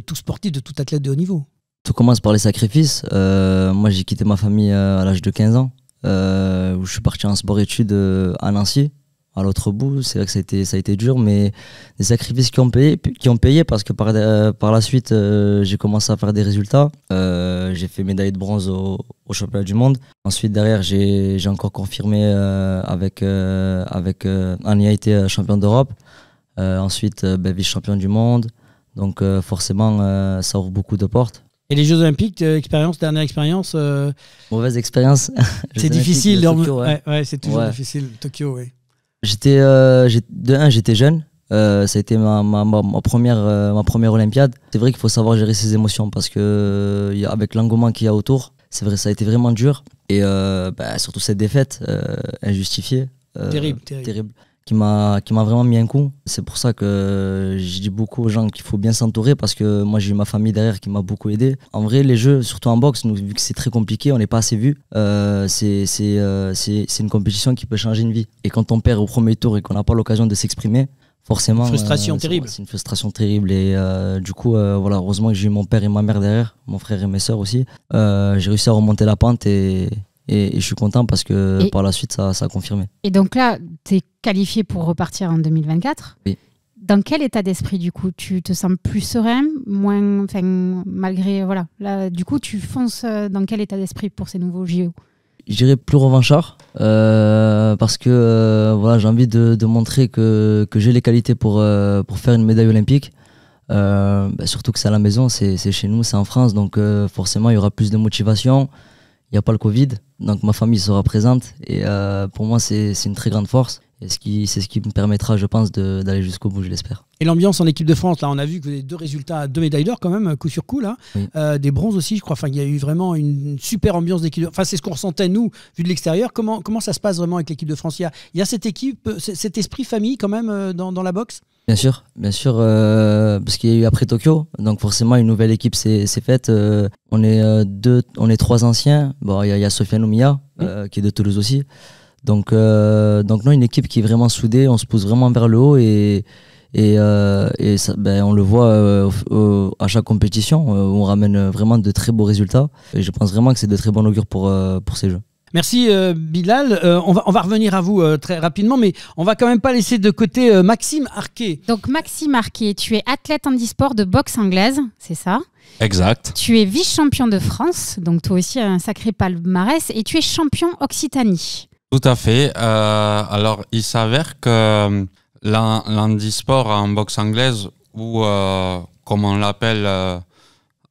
tout sportif, de tout athlète de haut niveau. Tout commence par les sacrifices. moi, j'ai quitté ma famille à l'âge de 15 ans, où je suis parti en sport-études à Nancy, à l'autre bout. C'est vrai que ça a été, dur, mais des sacrifices qui ont payé, qui ont payé parce que par, euh, la suite, euh, j'ai commencé à faire des résultats. Euh, j'ai fait médaille de bronze au, championnat du monde. Ensuite, derrière, j'ai encore confirmé avec, avec a été champion d'Europe. ensuite, ben, vice-champion du monde. Donc, forcément, ça ouvre beaucoup de portes. Et les Jeux Olympiques, expérience, dernière expérience Mauvaise expérience. c'est difficile. c'est toujours difficile. Tokyo, oui. J'étais euh, de un, j'étais jeune. Euh, ça a été ma, ma, ma première, euh, ma première Olympiade. C'est vrai qu'il faut savoir gérer ses émotions parce que euh, avec l'engouement qu'il y a autour, c'est vrai, ça a été vraiment dur. Et bah, surtout cette défaite injustifiée. terrible. terrible qui m'a qui m'a vraiment mis un coup. C'est pour ça que je dis beaucoup aux gens qu'il faut bien s'entourer parce que moi j'ai eu ma famille derrière qui m'a beaucoup aidé. En vrai, les jeux, surtout en boxe, vu que c'est très compliqué, on n'est pas assez vu. Euh, euh, c'est c'est une compétition qui peut changer une vie. Et quand on perd au premier tour et qu'on n'a pas l'occasion de s'exprimer, forcément. Frustration euh, terrible. C'est une frustration terrible. Et du coup, voilà, heureusement que j'ai eu mon père et ma mère derrière, mon frère et mes soeurs aussi. j'ai réussi à remonter la pente et, et, je suis content parce que par la suite, ça, ça, a confirmé. Et donc là, tu es qualifié pour repartir en 2024 Oui. Dans quel état d'esprit, du coup Tu te sens plus serein, moins. Enfin, malgré. Voilà. Là, du coup, tu fonces euh, dans quel état d'esprit pour ces nouveaux JO e J'irai plus revanchard euh, parce que euh, voilà, j'ai envie de, montrer que, que j'ai les qualités pour, pour faire une médaille olympique. Bah, surtout que c'est à la maison, c'est chez nous, c'est en France, donc forcément il y aura plus de motivation, n'y a pas le Covid, donc ma famille sera présente. Et euh, pour moi, c'est une très grande force c'est ce qui me permettra, je pense, d'aller jusqu'au bout, je l'espère. Et l'ambiance en équipe de France, là, on a vu que vous avez deux résultats, deux médailles d'or quand même, coup sur coup, là. Euh, des bronzes aussi, je crois. Enfin, il y a eu vraiment une super ambiance d'équipe. Enfin, c'est ce qu'on ressentait, nous, vu de l'extérieur. Comment, ça se passe vraiment avec l'équipe de France il y, a, cette équipe, euh, cet esprit famille quand même euh, dans, la boxe Bien sûr, bien sûr, parce qu'il y a eu après Tokyo, donc forcément une nouvelle équipe s'est faite. on est deux, on est trois anciens. Bon, il y, a Sofiane Oumia, qui est de Toulouse aussi. Donc, euh, donc une équipe qui est vraiment soudée, on se pose vraiment vers le haut et, et, euh, ça, ben, on le voit euh, à chaque compétition, euh, on ramène vraiment de très beaux résultats. Et je pense vraiment que c'est de très bons augures pour, ces jeux. Merci Bilal. on, va, revenir à vous très rapidement, mais on va quand même pas laisser de côté Maxime Arquet. Donc Maxime Arquet, tu es athlète en handisport de boxe anglaise, c'est ça Exact. Tu es vice-champion de France, donc toi aussi un sacré palmarès, et tu es champion Occitanie. Tout à fait. Euh, alors, il s'avère que euh, l'handisport en boxe anglaise, ou euh, comme on l'appelle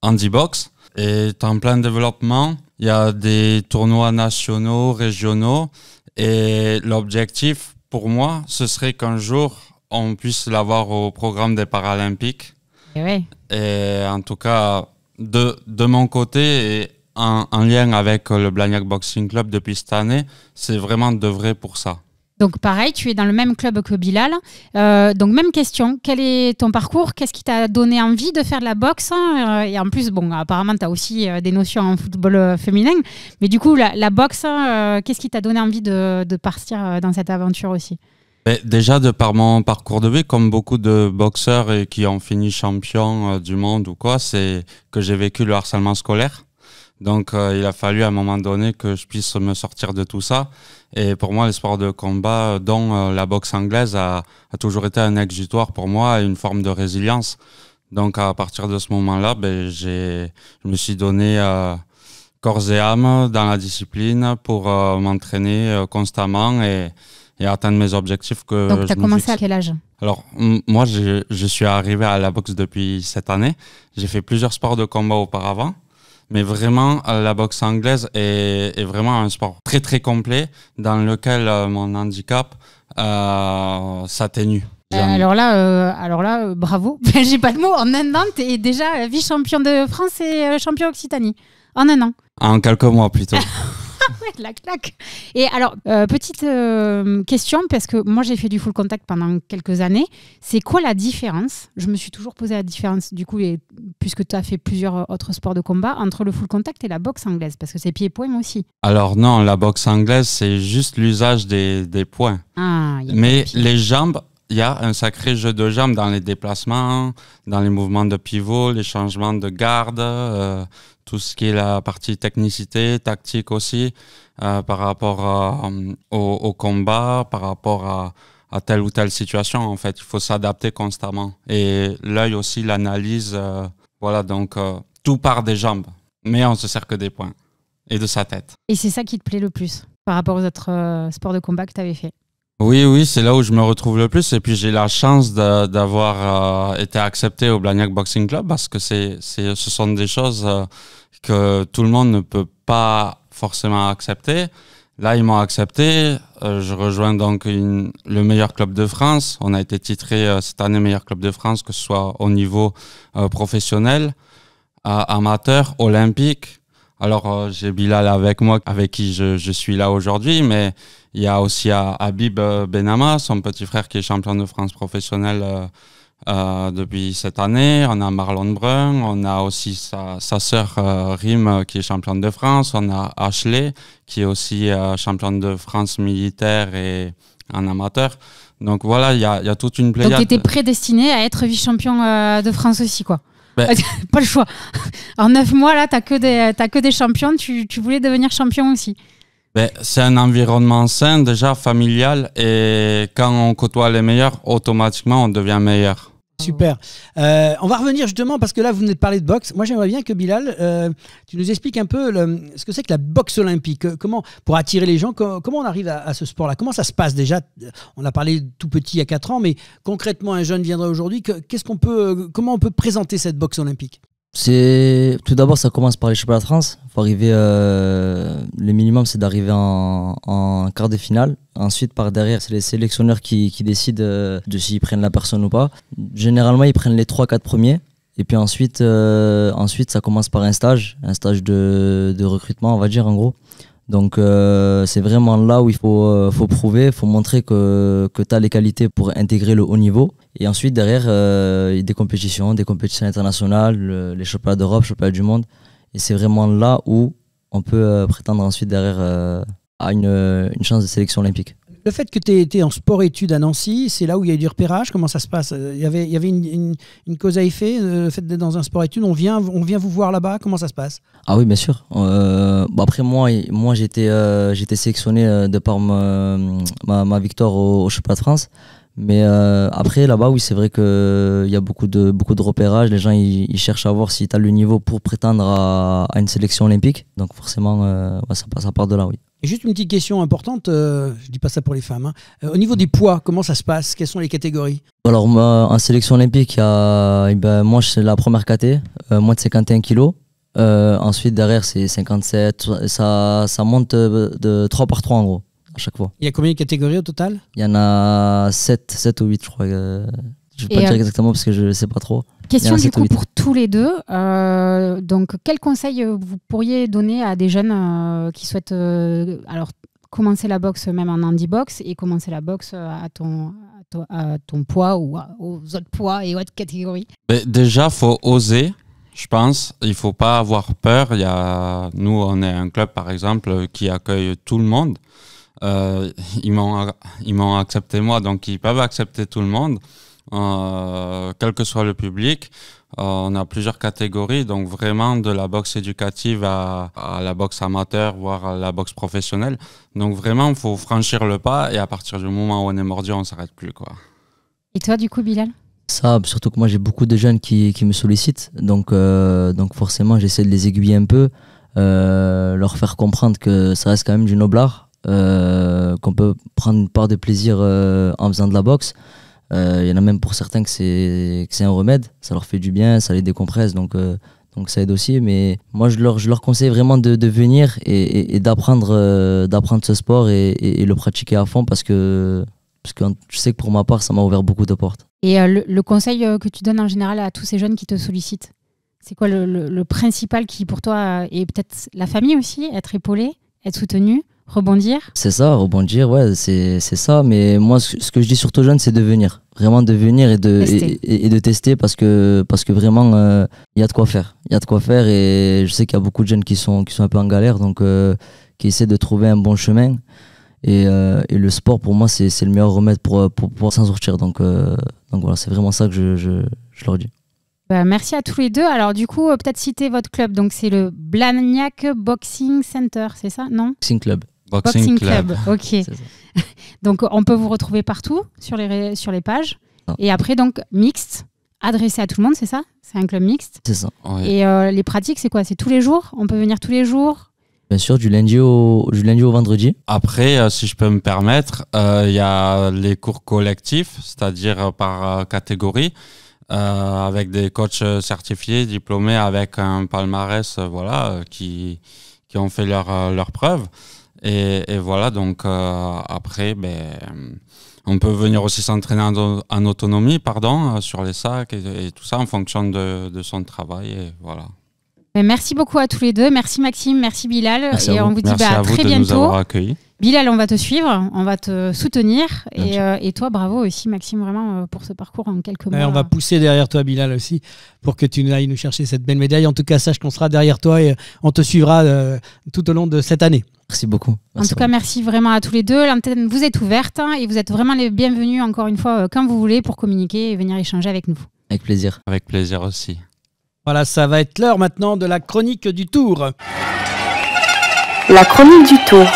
Andy box, est en plein développement. Il y a des tournois nationaux, régionaux, et l'objectif pour moi, ce serait qu'un jour, on puisse l'avoir au programme des Paralympiques. Eh et, en tout cas, de, de mon côté, et en, lien avec euh, le Blagnac Boxing Club depuis cette année, c'est vraiment de vrai pour ça. Donc pareil, tu es dans le même club que Bilal. Euh, donc même question, quel est ton parcours Qu'est-ce qui t'a donné envie de faire de la boxe euh, Et en plus, bon, apparemment, tu as aussi des notions en football féminin. Mais du coup, la, boxe, qu'est-ce qui t'a donné envie de, partir dans cette aventure aussi ben, Déjà, de par mon parcours de vie, comme beaucoup de boxeurs et qui ont fini champion du monde ou quoi, c'est que j'ai vécu le harcèlement scolaire. Donc euh, il a fallu à un moment donné que je puisse me sortir de tout ça. Et pour moi, les sports de combat, euh, dont euh, la boxe anglaise, a, a, toujours été un exutoire pour moi et une forme de résilience. Donc à partir de ce moment-là, ben, je me suis donné corps et âme dans la discipline pour m'entraîner constamment et, et, atteindre mes objectifs. Que Donc tu as commencé à quel âge alors, moi, je, je, suis arrivé à la boxe depuis cette année. J'ai fait plusieurs sports de combat auparavant. Mais vraiment, la boxe anglaise est, vraiment un sport très très complet dans lequel euh, mon handicap euh, s'atténue. Euh, alors là, alors là, bravo. Ben, j'ai pas de mots. En un an, t'es déjà vice-champion de France et champion Occitanie. En un an. En quelques mois plutôt. la claque. Et alors, euh, petite euh, question, parce que moi j'ai fait du full contact pendant quelques années. C'est quoi la différence Je me suis toujours posé la différence, du coup, puisque tu as fait plusieurs euh, autres sports de combat, entre le full contact et la boxe anglaise, parce que c'est pieds-poings aussi. Alors non, la boxe anglaise, c'est juste l'usage des, des poings. Ah, Mais les jambes, il y a un sacré jeu de jambes dans les déplacements, dans les mouvements de pivot, les changements de garde tout ce qui est la partie technicité, tactique aussi, euh, par rapport euh, au, combat, par rapport à, telle ou telle situation. En fait, il faut s'adapter constamment. Et l'œil aussi, l'analyse, euh, voilà, donc tout part des jambes, mais on se sert que des points et de sa tête. Et c'est ça qui te plaît le plus par rapport aux autres sports de combat que tu avais fait oui, oui, c'est là où je me retrouve le plus. Et puis j'ai la chance d'avoir été accepté au Blagnac Boxing Club parce que c'est, ce sont des choses que tout le monde ne peut pas forcément accepter. Là, ils m'ont accepté. Euh, je rejoins donc le meilleur club de France. On a été titré euh, cette année meilleur club de France, que ce soit au niveau euh, professionnel, amateur, olympique. Alors, j'ai Bilal avec moi, avec qui je, je suis là aujourd'hui, mais il y a aussi Habib Benama, son petit frère qui est champion de France professionnel euh, depuis cette année. On a Marlon Brun, on a aussi sa, sa sœur euh, Rime euh, qui est championne de France, on a Ashley qui est aussi championne de France militaire et un amateur. Donc voilà, il y, a, toute une pléiade. Donc tu étais prédestiné à être vice-champion de France aussi, quoi. Ben Pas le choix. En neuf mois, là, tu n'as que, des, que des champions, tu, voulais devenir champion aussi. Ben, c'est un environnement sain déjà, familial, et quand on côtoie les meilleurs, automatiquement on devient meilleur. Ah Super. Euh, on va revenir justement parce que là, vous venez de parler de boxe. Moi, j'aimerais bien que Bilal, euh, tu nous expliques un peu ce que c'est que la boxe olympique. Comment, pour attirer les gens, comment, on arrive à, ce sport-là Comment ça se passe déjà On a parlé tout petit il y a 4 ans, mais concrètement, un jeune viendrait aujourd'hui. Qu'est-ce qu'on peut, euh, comment on peut présenter cette boxe olympique c'est tout d'abord ça commence par les championnats de France. Faut arriver euh, le minimum c'est d'arriver en, quart de finale. Ensuite par derrière c'est les sélectionneurs qui, décident euh, de s'ils prennent la personne ou pas. Généralement ils prennent les 3-4 premiers. Et puis ensuite, euh, ensuite ça commence par un stage, un stage de, recrutement on va dire en gros. Donc c'est vraiment là où il faut, prouver, il faut montrer que, que tu as les qualités pour intégrer le haut niveau. Et ensuite, derrière, euh, il y a des compétitions, des compétitions internationales, les championnats d'Europe, championnats du monde. Et c'est vraiment là où on peut euh, prétendre ensuite derrière euh, à une, chance de sélection olympique. Le fait que tu aies été en sport-études à Nancy, c'est là où il y a eu du repérage Comment ça se passe Il y avait, il y avait une, cause à effet, le fait d'être dans un sport-études, on vient, on vient vous voir là-bas, comment ça se passe Ah oui, bien sûr. Bah après, moi, moi j'étais j'étais sélectionné de par ma, ma, victoire au, au Championnat de France. Mais euh, après, là-bas, oui, c'est vrai qu'il euh, y a beaucoup de, beaucoup de repérages. Les gens, ils, cherchent à voir si tu as le niveau pour prétendre à, une sélection olympique. Donc forcément, euh, ça passe ça, part de là, oui. juste une petite question importante, je dis pas ça pour les femmes. Hein. au niveau des poids, comment ça se passe Quelles sont les catégories Alors, en sélection olympique, eh ben, moi, c'est la première caté, moins de 51 kilos. ensuite, derrière, c'est 57. Ça, ça monte de 3 par 3 en gros fois. Il y a combien de catégories au total Il y en a 7, 7 ou 8, je crois. Euh, je ne vais pas dire euh, exactement parce que je ne sais pas trop. Question du coup pour tous les deux. Euh, donc, quel conseil vous pourriez donner à des jeunes qui souhaitent alors commencer la boxe même en handi box et commencer la boxe à ton, ton, poids ou aux autres poids et autres catégories Mais Déjà, faut oser. Je pense, il faut pas avoir peur. Il y a, nous, on est un club, par exemple, qui accueille tout le monde euh, ils m'ont accepté moi, donc ils peuvent accepter tout le monde, euh, quel que soit le public. Euh, on a plusieurs catégories, donc vraiment de la boxe éducative à, la boxe amateur, voire à la boxe professionnelle. Donc vraiment, il faut franchir le pas et à partir du moment où on est mordu, on s'arrête plus. Quoi. Et toi, du coup, Bilal ça, surtout que moi j'ai beaucoup de jeunes qui, me sollicitent, donc, euh, donc forcément j'essaie de les aiguiller un peu, leur faire comprendre que ça reste quand même du noblard, euh, qu'on peut prendre une part de plaisir euh, en faisant de la boxe. Il euh, y en a même pour certains que c'est un remède, ça leur fait du bien, ça les décompresse, donc, donc ça aide aussi. Mais moi, je leur, conseille vraiment de, venir et, d'apprendre d'apprendre ce sport et, et le pratiquer à fond parce que parce que je sais que pour ma part, ça m'a ouvert beaucoup de portes. Et le, conseil que tu donnes en général à tous ces jeunes qui te sollicitent, c'est quoi le, le, principal qui pour toi, et peut-être la famille aussi, être épaulé, être soutenu rebondir C'est ça, rebondir, ouais, c'est ça. Mais moi, ce que je dis surtout aux jeunes, c'est de venir. Vraiment de venir et de, et, de tester parce que, parce que vraiment, il euh, y a de quoi faire. Il y a de quoi faire et je sais qu'il y a beaucoup de jeunes qui sont, qui sont un peu en galère, donc euh, qui essaient de trouver un bon chemin. Et, euh, le sport, pour moi, c'est le meilleur remède pour, pouvoir s'en sortir. Donc, donc voilà, c'est vraiment ça que je, je, je leur dis. Bah, merci à tous les deux. Alors du coup, peut-être citer votre club. Donc c'est le Blagnac Boxing Center, c'est ça Non Boxing Club. Boxing, Club. ok. donc on peut vous retrouver partout sur les, sur les pages. Ah. Et après, donc mixte, adressé à tout le monde, c'est ça C'est un club mixte C'est ça. Et euh, les pratiques, c'est quoi C'est tous les jours On peut venir tous les jours Bien sûr, du lundi au, du lundi au vendredi. Après, euh, si je peux me permettre, euh, il y a les cours collectifs, c'est-à-dire par catégorie. avec des coachs certifiés, diplômés, avec un palmarès, voilà, qui, qui ont fait leurs leur preuve. Et, voilà, donc euh, après, ben, on peut venir aussi s'entraîner en, autonomie, pardon, euh, sur les sacs et, tout ça en fonction de, son travail. Et voilà. Merci beaucoup à tous les deux. Merci Maxime, merci Bilal. Merci et on vous dit bah, à, très de bientôt. Nous avoir accueillis. Bilal, on va te suivre, on va te soutenir. Euh, et, toi, bravo aussi Maxime, vraiment, pour ce parcours en quelques mois. Et on va pousser derrière toi, Bilal, aussi, pour que tu ailles nous chercher cette belle médaille. En tout cas, sache qu'on sera derrière toi et on te suivra tout au long de cette année. Merci beaucoup. en tout cas, merci vraiment à tous les deux. L'antenne vous est ouverte hein, et vous êtes vraiment les bienvenus encore une fois euh, quand vous voulez pour communiquer et venir échanger avec nous. Avec plaisir. Avec plaisir aussi. Voilà, ça va être l'heure maintenant de la chronique du tour. La chronique du tour.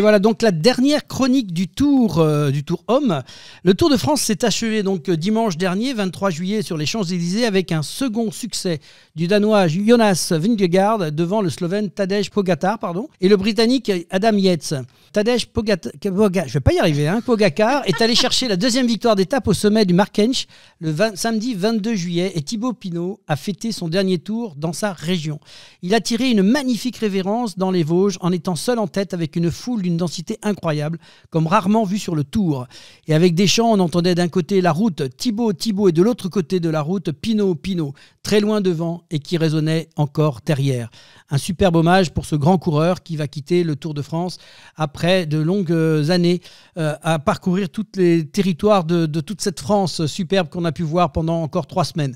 Et voilà donc la dernière chronique du Tour euh, du Tour Homme. Le Tour de France s'est achevé donc euh, dimanche dernier, 23 juillet, sur les Champs-Élysées avec un second succès du Danois Jonas Vingegaard devant le Slovène Tadej Pogacar, pardon, et le Britannique Adam Yates. Tadej Pogacar, je vais pas y arriver, hein, Pogacar est allé chercher la deuxième victoire d'étape au sommet du Markench le samedi 22 juillet et Thibaut Pinot a fêté son dernier tour dans sa région. Il a tiré une magnifique révérence dans les Vosges en étant seul en tête avec une foule d'une une densité incroyable, comme rarement vu sur le tour. Et avec des chants, on entendait d'un côté la route Thibaut, Thibaut, et de l'autre côté de la route Pinot, Pinot, très loin devant et qui résonnait encore derrière. Un superbe hommage pour ce grand coureur qui va quitter le Tour de France après de longues euh, années euh, à parcourir tous les territoires de toute cette France superbe qu'on a pu voir pendant encore trois semaines.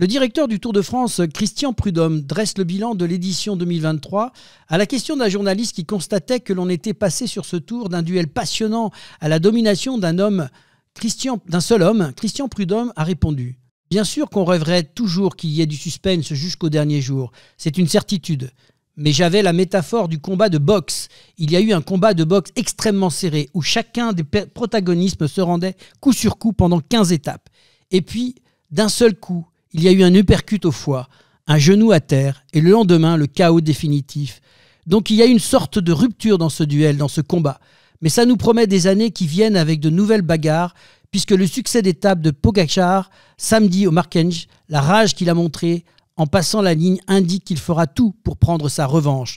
Le directeur du Tour de France, Christian Prudhomme, dresse le bilan de l'édition 2023 à la question d'un journaliste qui constatait que l'on était passé sur ce tour d'un duel passionnant à la domination d'un homme, Christian, d'un seul homme. Christian Prudhomme a répondu Bien sûr qu'on rêverait toujours qu'il y ait du suspense jusqu'au dernier jour. C'est une certitude. Mais j'avais la métaphore du combat de boxe. Il y a eu un combat de boxe extrêmement serré où chacun des protagonistes se rendait coup sur coup pendant 15 étapes. Et puis, d'un seul coup, il y a eu un uppercut au foie, un genou à terre et le lendemain le chaos définitif. Donc il y a une sorte de rupture dans ce duel, dans ce combat. Mais ça nous promet des années qui viennent avec de nouvelles bagarres, puisque le succès d'étape de Pogachar samedi au Markenge, la rage qu'il a montrée en passant la ligne indique qu'il fera tout pour prendre sa revanche.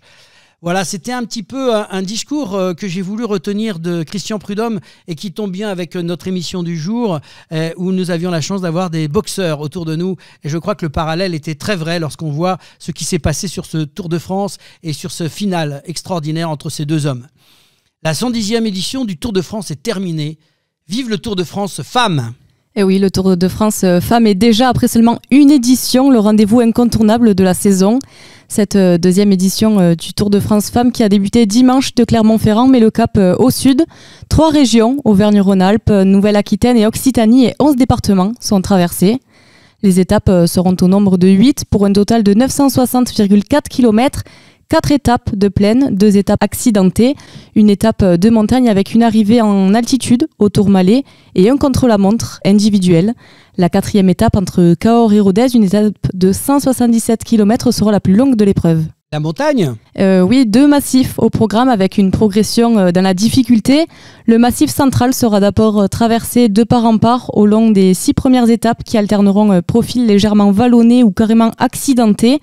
Voilà, c'était un petit peu euh, un, discours euh, que j'ai voulu retenir de Christian Prudhomme et qui tombe bien avec euh, notre émission du jour où nous avions la chance d'avoir des boxeurs autour de nous. Et je crois que le parallèle était très vrai lorsqu'on voit ce qui s'est passé sur ce Tour de France et sur ce final extraordinaire entre ces deux hommes. La 110e édition du Tour de France est terminée. Vive le Tour de France femme et eh oui, le Tour de France femme est déjà, après seulement une édition, le rendez-vous incontournable de la saison cette euh, deuxième édition euh, du Tour de France Femmes qui a débuté dimanche de Clermont-Ferrand, met le cap euh, au sud. Trois régions, Auvergne-Rhône-Alpes, Nouvelle-Aquitaine et Occitanie, et 11 départements sont traversés. Les étapes seront au nombre de 8 pour un total de 960,4 km. Quatre étapes de plaine, deux étapes accidentées, une étape de montagne avec une arrivée en altitude au Tourmalet et un contre-la-montre individuel. La quatrième étape entre Cahors et Rodez, une étape de 177 km, sera la plus longue de l'épreuve. La montagne euh, Oui, deux massifs au programme avec une progression euh, dans la difficulté. Le massif central sera d'abord euh, traversé de part en part au long des six premières étapes qui alterneront profil légèrement vallonné ou carrément accidenté.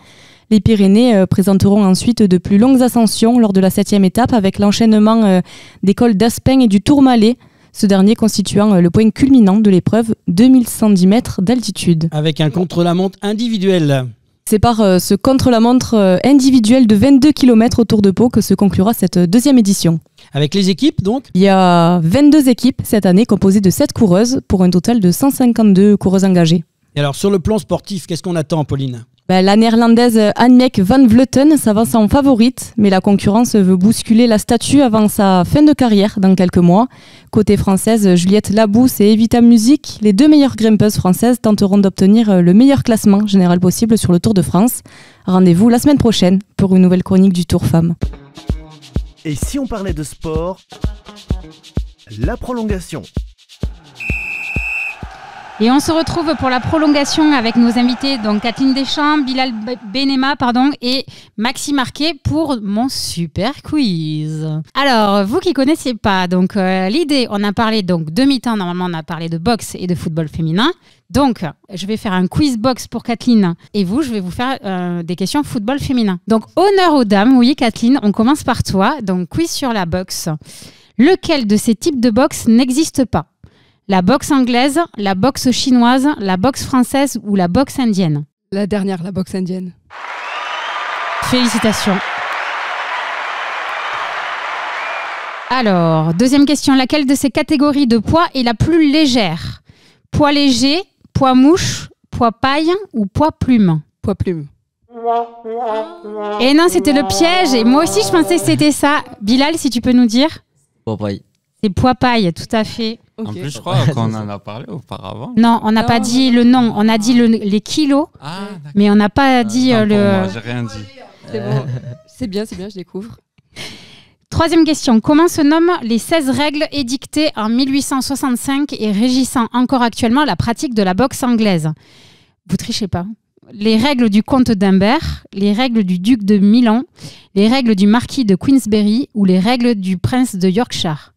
Les Pyrénées présenteront ensuite de plus longues ascensions lors de la septième étape avec l'enchaînement des cols d'Aspin et du Tourmalet ce dernier constituant euh, le point culminant de l'épreuve, 2110 mètres d'altitude. Avec un contre-la-montre individuel. C'est par euh, ce contre-la-montre euh, individuel de 22 km autour de Pau que se conclura cette deuxième édition. Avec les équipes donc Il y a 22 équipes cette année composées de 7 coureuses pour un total de 152 coureuses engagées. Et alors sur le plan sportif, qu'est-ce qu'on attend Pauline bah, la néerlandaise Annemiek van Vleuten s'avance en favorite, mais la concurrence veut bousculer la statue avant sa fin de carrière dans quelques mois. Côté française, Juliette Labousse et Evita Music, les deux meilleures grimpeuses françaises, tenteront d'obtenir le meilleur classement général possible sur le Tour de France. Rendez-vous la semaine prochaine pour une nouvelle chronique du Tour Femmes. Et si on parlait de sport La prolongation. Et on se retrouve pour la prolongation avec nos invités, donc Kathleen Deschamps, Bilal Benema pardon, et Maxime Marquet pour mon super quiz. Alors, vous qui connaissiez pas, donc euh, l'idée, on a parlé donc demi temps normalement on a parlé de boxe et de football féminin. Donc, je vais faire un quiz box pour Kathleen et vous, je vais vous faire euh, des questions football féminin. Donc, honneur aux dames, oui Kathleen, on commence par toi. Donc, quiz sur la boxe. Lequel de ces types de boxe n'existe pas la boxe anglaise, la boxe chinoise, la boxe française ou la boxe indienne La dernière, la boxe indienne. Félicitations. Alors, deuxième question, laquelle de ces catégories de poids est la plus légère Poids léger, poids mouche, poids paille ou poids plume Poids plume. Et eh non, c'était le piège. Et moi aussi, je pensais que c'était ça. Bilal, si tu peux nous dire Poids paille. C'est poids paille, tout à fait. En plus, je crois qu'on en a parlé auparavant. Non, on n'a pas dit le nom, on a dit les kilos, ah, mais on n'a pas euh, dit euh, le. Moi, j'ai rien dit. C'est bon. Euh. bien, c'est bien, je découvre. Troisième question. Comment se nomment les 16 règles édictées en 1865 et régissant encore actuellement la pratique de la boxe anglaise Vous trichez pas. Les règles du comte d'Humbert, les règles du duc de Milan, les règles du marquis de Queensberry ou les règles du prince de Yorkshire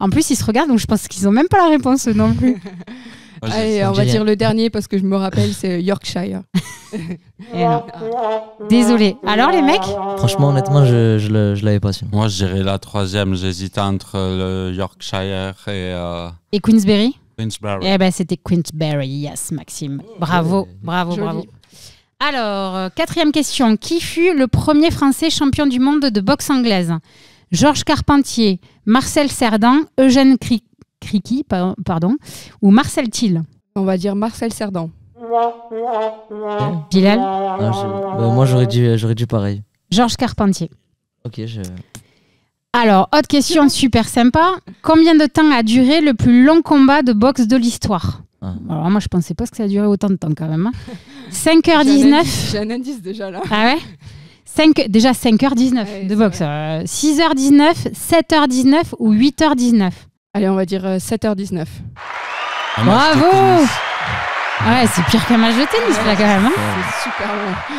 en plus, ils se regardent, donc je pense qu'ils n'ont même pas la réponse non plus. on va dire le dernier parce que je me rappelle, c'est Yorkshire. Désolé. Alors, les mecs Franchement, honnêtement, je, je, l'avais pas su. Moi, je dirais la troisième. J'hésitais entre le Yorkshire et. Euh, et Queensberry Queensberry. Eh ben, c'était Queensberry, yes, Maxime. Bravo, bravo, bravo. Alors, euh, quatrième question. Qui fut le premier Français champion du monde de boxe anglaise Georges Carpentier, Marcel Cerdan, Eugène Cri Criqui, pardon, ou Marcel Thiel On va dire Marcel Cerdan. Bilal ah, bah, Moi, j'aurais dû, euh, j'aurais dû pareil. Georges Carpentier. Ok, je... Alors, autre question super sympa. Combien de temps a duré le plus long combat de boxe de l'histoire ah. Alors, moi, je pensais pas que ça a duré autant de temps quand même. 5h19. Hein. J'ai un, indice déjà là. Ah ouais déjà 5h19 de boxe. 6h19, euh, 7h19 ou 8h19 Allez, on va dire 7h19. Euh, Bravo Ouais, c'est pire qu'un match de tennis, là, quand même. Hein. c'est super long.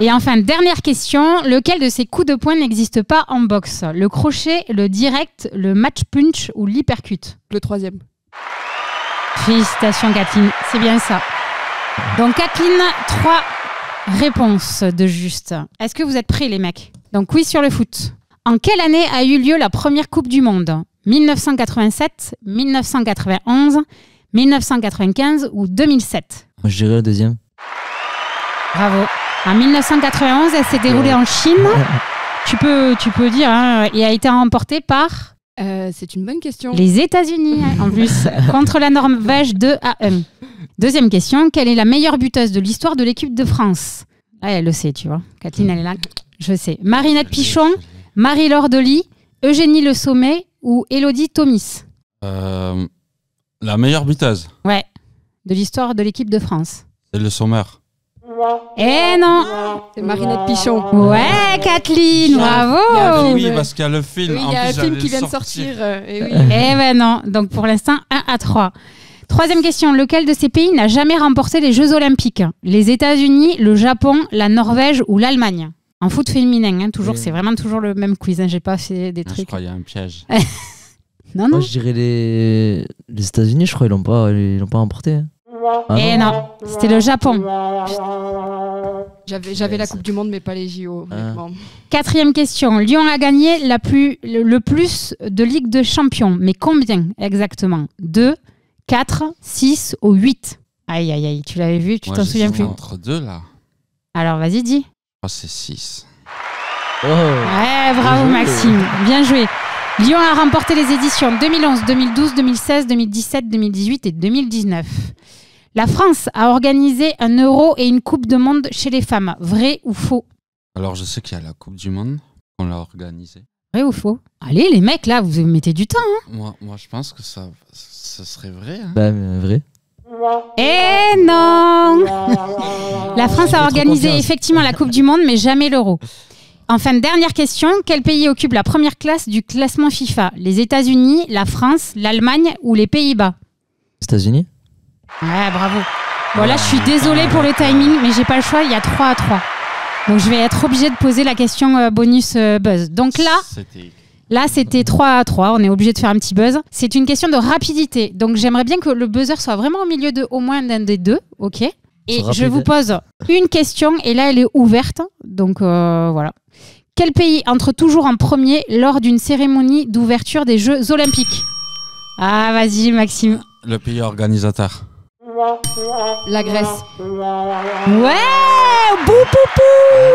Et enfin, dernière question, lequel de ces coups de poing n'existe pas en boxe Le crochet, le direct, le match punch ou l'hypercute Le troisième. Félicitations Kathleen, c'est bien ça. Donc Kathleen, 3 Réponse de Juste. Est-ce que vous êtes prêts, les mecs Donc, oui, sur le foot. En quelle année a eu lieu la première Coupe du Monde 1987, 1991, 1995 ou 2007 je dirais la deuxième. Bravo. En 1991, elle s'est déroulée en Chine. tu peux, tu peux dire, hein, et a été remportée par euh, C'est une bonne question. Les États-Unis, hein, en plus, contre la Norvège de à 1. Deuxième question, quelle est la meilleure buteuse de l'histoire de l'équipe de France ah, Elle le sait, tu vois. Kathleen, elle est là. Je sais. Marinette Pichon, Marie-Laure Delis, Eugénie Le Sommet ou Elodie Thomis euh, La meilleure buteuse Ouais, de l'histoire de l'équipe de France. C'est Le Sommer. Eh non C'est Marinette Pichon. Ouais, Kathleen, bravo Oui, parce qu'il y a le film. Oui, il y a le film qui vient de sortir. Euh, oui. eh ben non, donc pour l'instant, 1 à 3. Troisième question, lequel de ces pays n'a jamais remporté les Jeux olympiques Les États-Unis, le Japon, la Norvège ou l'Allemagne En foot féminin, hein, toujours, c'est vraiment toujours le même quiz. hein, J'ai pas fait des ah, trucs. je crois qu'il y a un piège. non, Moi, je dirais les, États-Unis, je crois, qu'ils l'ont pas, ils l'ont pas remporté. Hein. Ah eh non, c'était le Japon. J'avais, la Coupe du Monde, mais pas les JO. Ah. Quatrième question. Lyon a gagné la plus, le, plus de Ligue de Champions, mais combien exactement 2, 4, 6 ou 8. Aïe, aïe, aïe, tu l'avais vu, tu t'en souviens plus. entre deux là. Alors vas-y, dis. Oh, c'est 6. Ouais, bravo Maxime, bien joué. Lyon a remporté les éditions 2011, 2012, 2016, 2017, 2018 et 2019. La France a organisé un euro et une coupe de monde chez les femmes. Vrai ou faux Alors je sais qu'il y a la coupe du monde, on l'a organisée ou faux Allez, les mecs, là, vous mettez du temps. Hein. moi, je pense que ça, serait vrai. Hein. Bah, euh, vrai. Eh non La France a organisé effectivement la Coupe du Monde, mais jamais l'euro. Enfin, dernière question. Quel pays occupe la première classe du classement FIFA Les États-Unis, la France, l'Allemagne ou les Pays-Bas États-Unis Ouais, bravo. Bon, là, je suis désolée pour le timing, mais j'ai pas le choix. Il y a 3 à 3. Donc je vais être obligé de poser la question euh, bonus euh, buzz. Donc là, Là, c'était 3 à 3. On est obligé de faire un petit buzz. C'est une question de rapidité. Donc, j'aimerais bien que le buzzer soit vraiment au milieu de au moins d'un des deux. OK Et je vous pose une question. Et là, elle est ouverte. Donc, euh, voilà. Quel pays entre toujours en premier lors d'une cérémonie d'ouverture des Jeux Olympiques Ah, vas-y, Maxime. Le pays organisateur. La Grèce. Ouais Bou,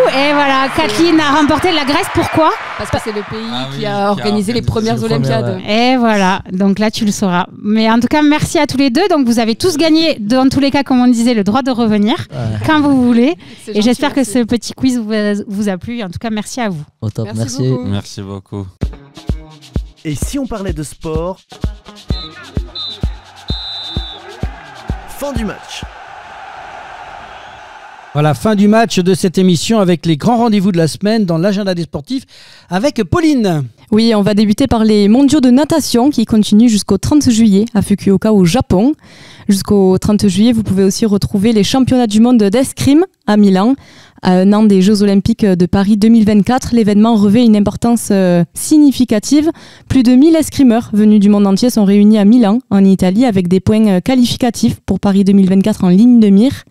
Et voilà, Kathleen a remporté la Grèce. Pourquoi Parce que c'est le pays ah qui, a organisé les premières Olympiades. Et voilà, donc là tu le sauras. Mais en tout cas, merci à tous les deux. Donc vous avez tous gagné, dans tous les cas, comme on disait, le droit de revenir quand vous voulez. Et j'espère que ce petit quiz vous a, plu. En tout cas, merci à vous. Au top, merci. Merci beaucoup. Et si on parlait de sport Fin du match. Voilà, fin du match de cette émission avec les grands rendez-vous de la semaine dans l'agenda des sportifs avec Pauline. Oui, on va débuter par les mondiaux de natation qui continuent jusqu'au 30 juillet à Fukuoka au Japon. Jusqu'au 30 juillet, vous pouvez aussi retrouver les championnats du monde d'escrime à Milan. un an des Jeux Olympiques de Paris 2024, l'événement revêt une importance euh, significative. Plus de 1000 escrimeurs venus du monde entier sont réunis à Milan, en Italie, avec des points euh, qualificatifs pour Paris 2024 en ligne de mire.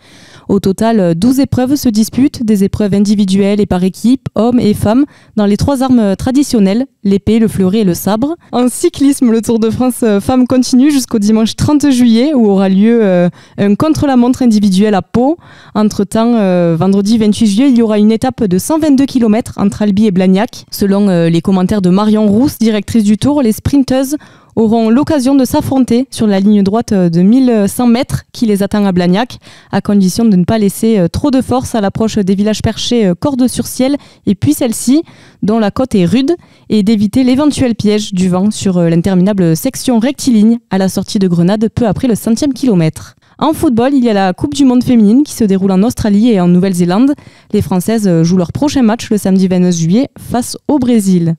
Au total, 12 euh, épreuves se disputent, des épreuves individuelles et par équipe, hommes et femmes, dans les trois armes traditionnelles, l'épée, le fleuret et le sabre. En cyclisme, le Tour de France euh, femmes continue jusqu'au dimanche 30 juillet où aura lieu euh, un contre-la-montre individuel à Pau. Entre-temps, vendredi 28 juillet, il y aura une étape de 122 km entre Albi et Blagnac. Selon les commentaires de Marion Rousse, directrice du Tour, les sprinteuses auront l'occasion de s'affronter sur la ligne droite euh, de 1100 mètres qui les attend à Blagnac, à condition de ne pas laisser euh, trop de force à l'approche des villages perchés euh, Cordes-sur-Ciel et puis celle-ci, dont la côte est rude, et d'éviter l'éventuel piège du vent sur l'interminable section rectiligne à la sortie de Grenade peu après le centième kilomètre. En football, il y a la Coupe du Monde féminine qui se déroule en Australie et en Nouvelle-Zélande. Les Françaises jouent leur prochain match le samedi 29 juillet face au Brésil.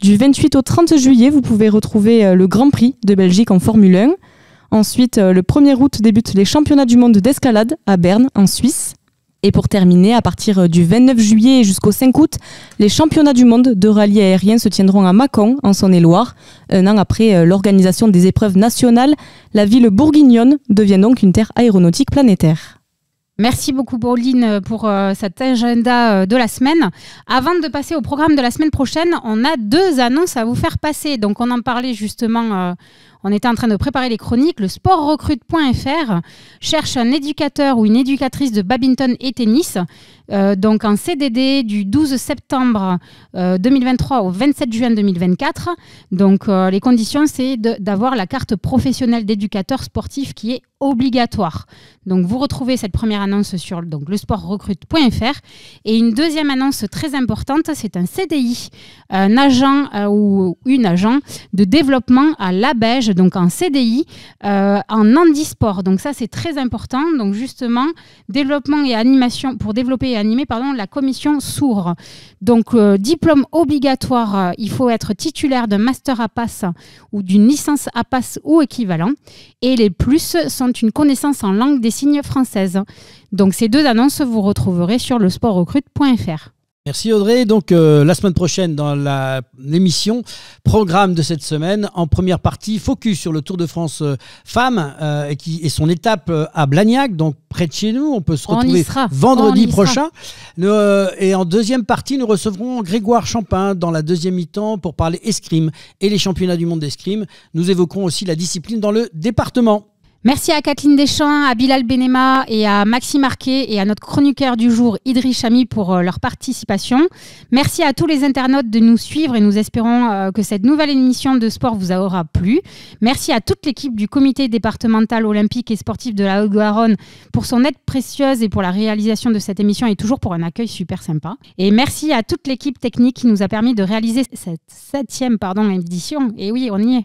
Du 28 au 30 juillet, vous pouvez retrouver euh, le Grand Prix de Belgique en Formule 1. Ensuite, euh, le 1er août débutent les championnats du monde d'escalade à Berne, en Suisse. Et pour terminer, à partir euh, du 29 juillet jusqu'au 5 août, les championnats du monde de rallye aérien se tiendront à Mâcon, en Saône-et-Loire. Un an après l'organisation des épreuves nationales, la ville bourguignonne devient donc une terre aéronautique planétaire. Merci beaucoup, Pauline, pour euh, cet agenda euh, de la semaine. Avant de passer au programme de la semaine prochaine, on a deux annonces à vous faire passer. Donc, on en parlait justement euh, on était en train de préparer les chroniques. Le sportrecrute.fr cherche un éducateur ou une éducatrice de badminton et tennis. Euh, donc en CDD du 12 septembre 2023 euh, au 27 juin 2024. Donc euh, les conditions, c'est d'avoir la carte professionnelle d'éducateur sportif qui est obligatoire. Donc vous retrouvez cette première annonce sur donc, le sportrecrute.fr. Et une deuxième annonce très importante, c'est un CDI, un agent ou une agent de développement à l'ABEJ donc en CDI euh, en handisport. Donc ça c'est très important. Donc justement développement et animation pour développer et animer pardon la commission sourd. Donc euh, diplôme obligatoire, euh, il faut être titulaire d'un master à passe ou d'une licence à passe ou équivalent. Et les plus sont une connaissance en langue des signes française. Donc ces deux annonces vous retrouverez sur le sportrecrute.fr. Merci Audrey. Donc euh, la semaine prochaine dans l'émission, programme de cette semaine, en première partie, focus sur le Tour de France euh, femmes euh, et, son étape à Blagnac, donc près de chez nous. On peut se retrouver vendredi prochain. et en deuxième partie, nous recevrons Grégoire Champin dans la deuxième mi-temps pour parler escrime et les championnats du monde d'escrime. Nous évoquerons aussi la discipline dans le département. Merci à Kathleen Deschamps, à Bilal Benema et à Maxime Marquet et à notre chroniqueur du jour Idriss Chami pour euh, leur participation. Merci à tous les internautes de nous suivre et nous espérons euh, que cette nouvelle émission de sport vous aura plu. Merci à toute l'équipe du comité départemental olympique et sportif de la Haute-Garonne pour son aide précieuse et pour la réalisation de cette émission et toujours pour un accueil super sympa. Et merci à toute l'équipe technique qui nous a permis de réaliser cette septième pardon, édition. Et oui, on y est.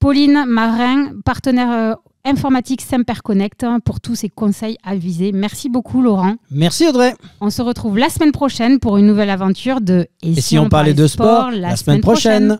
Pauline Marin, partenaire euh, Informatique Connect hein, pour tous ces conseils avisés. Merci beaucoup, Laurent. Merci, Audrey. On se retrouve la semaine prochaine pour une nouvelle aventure de Et, si, on, parlait de sport, la, semaine, prochaine.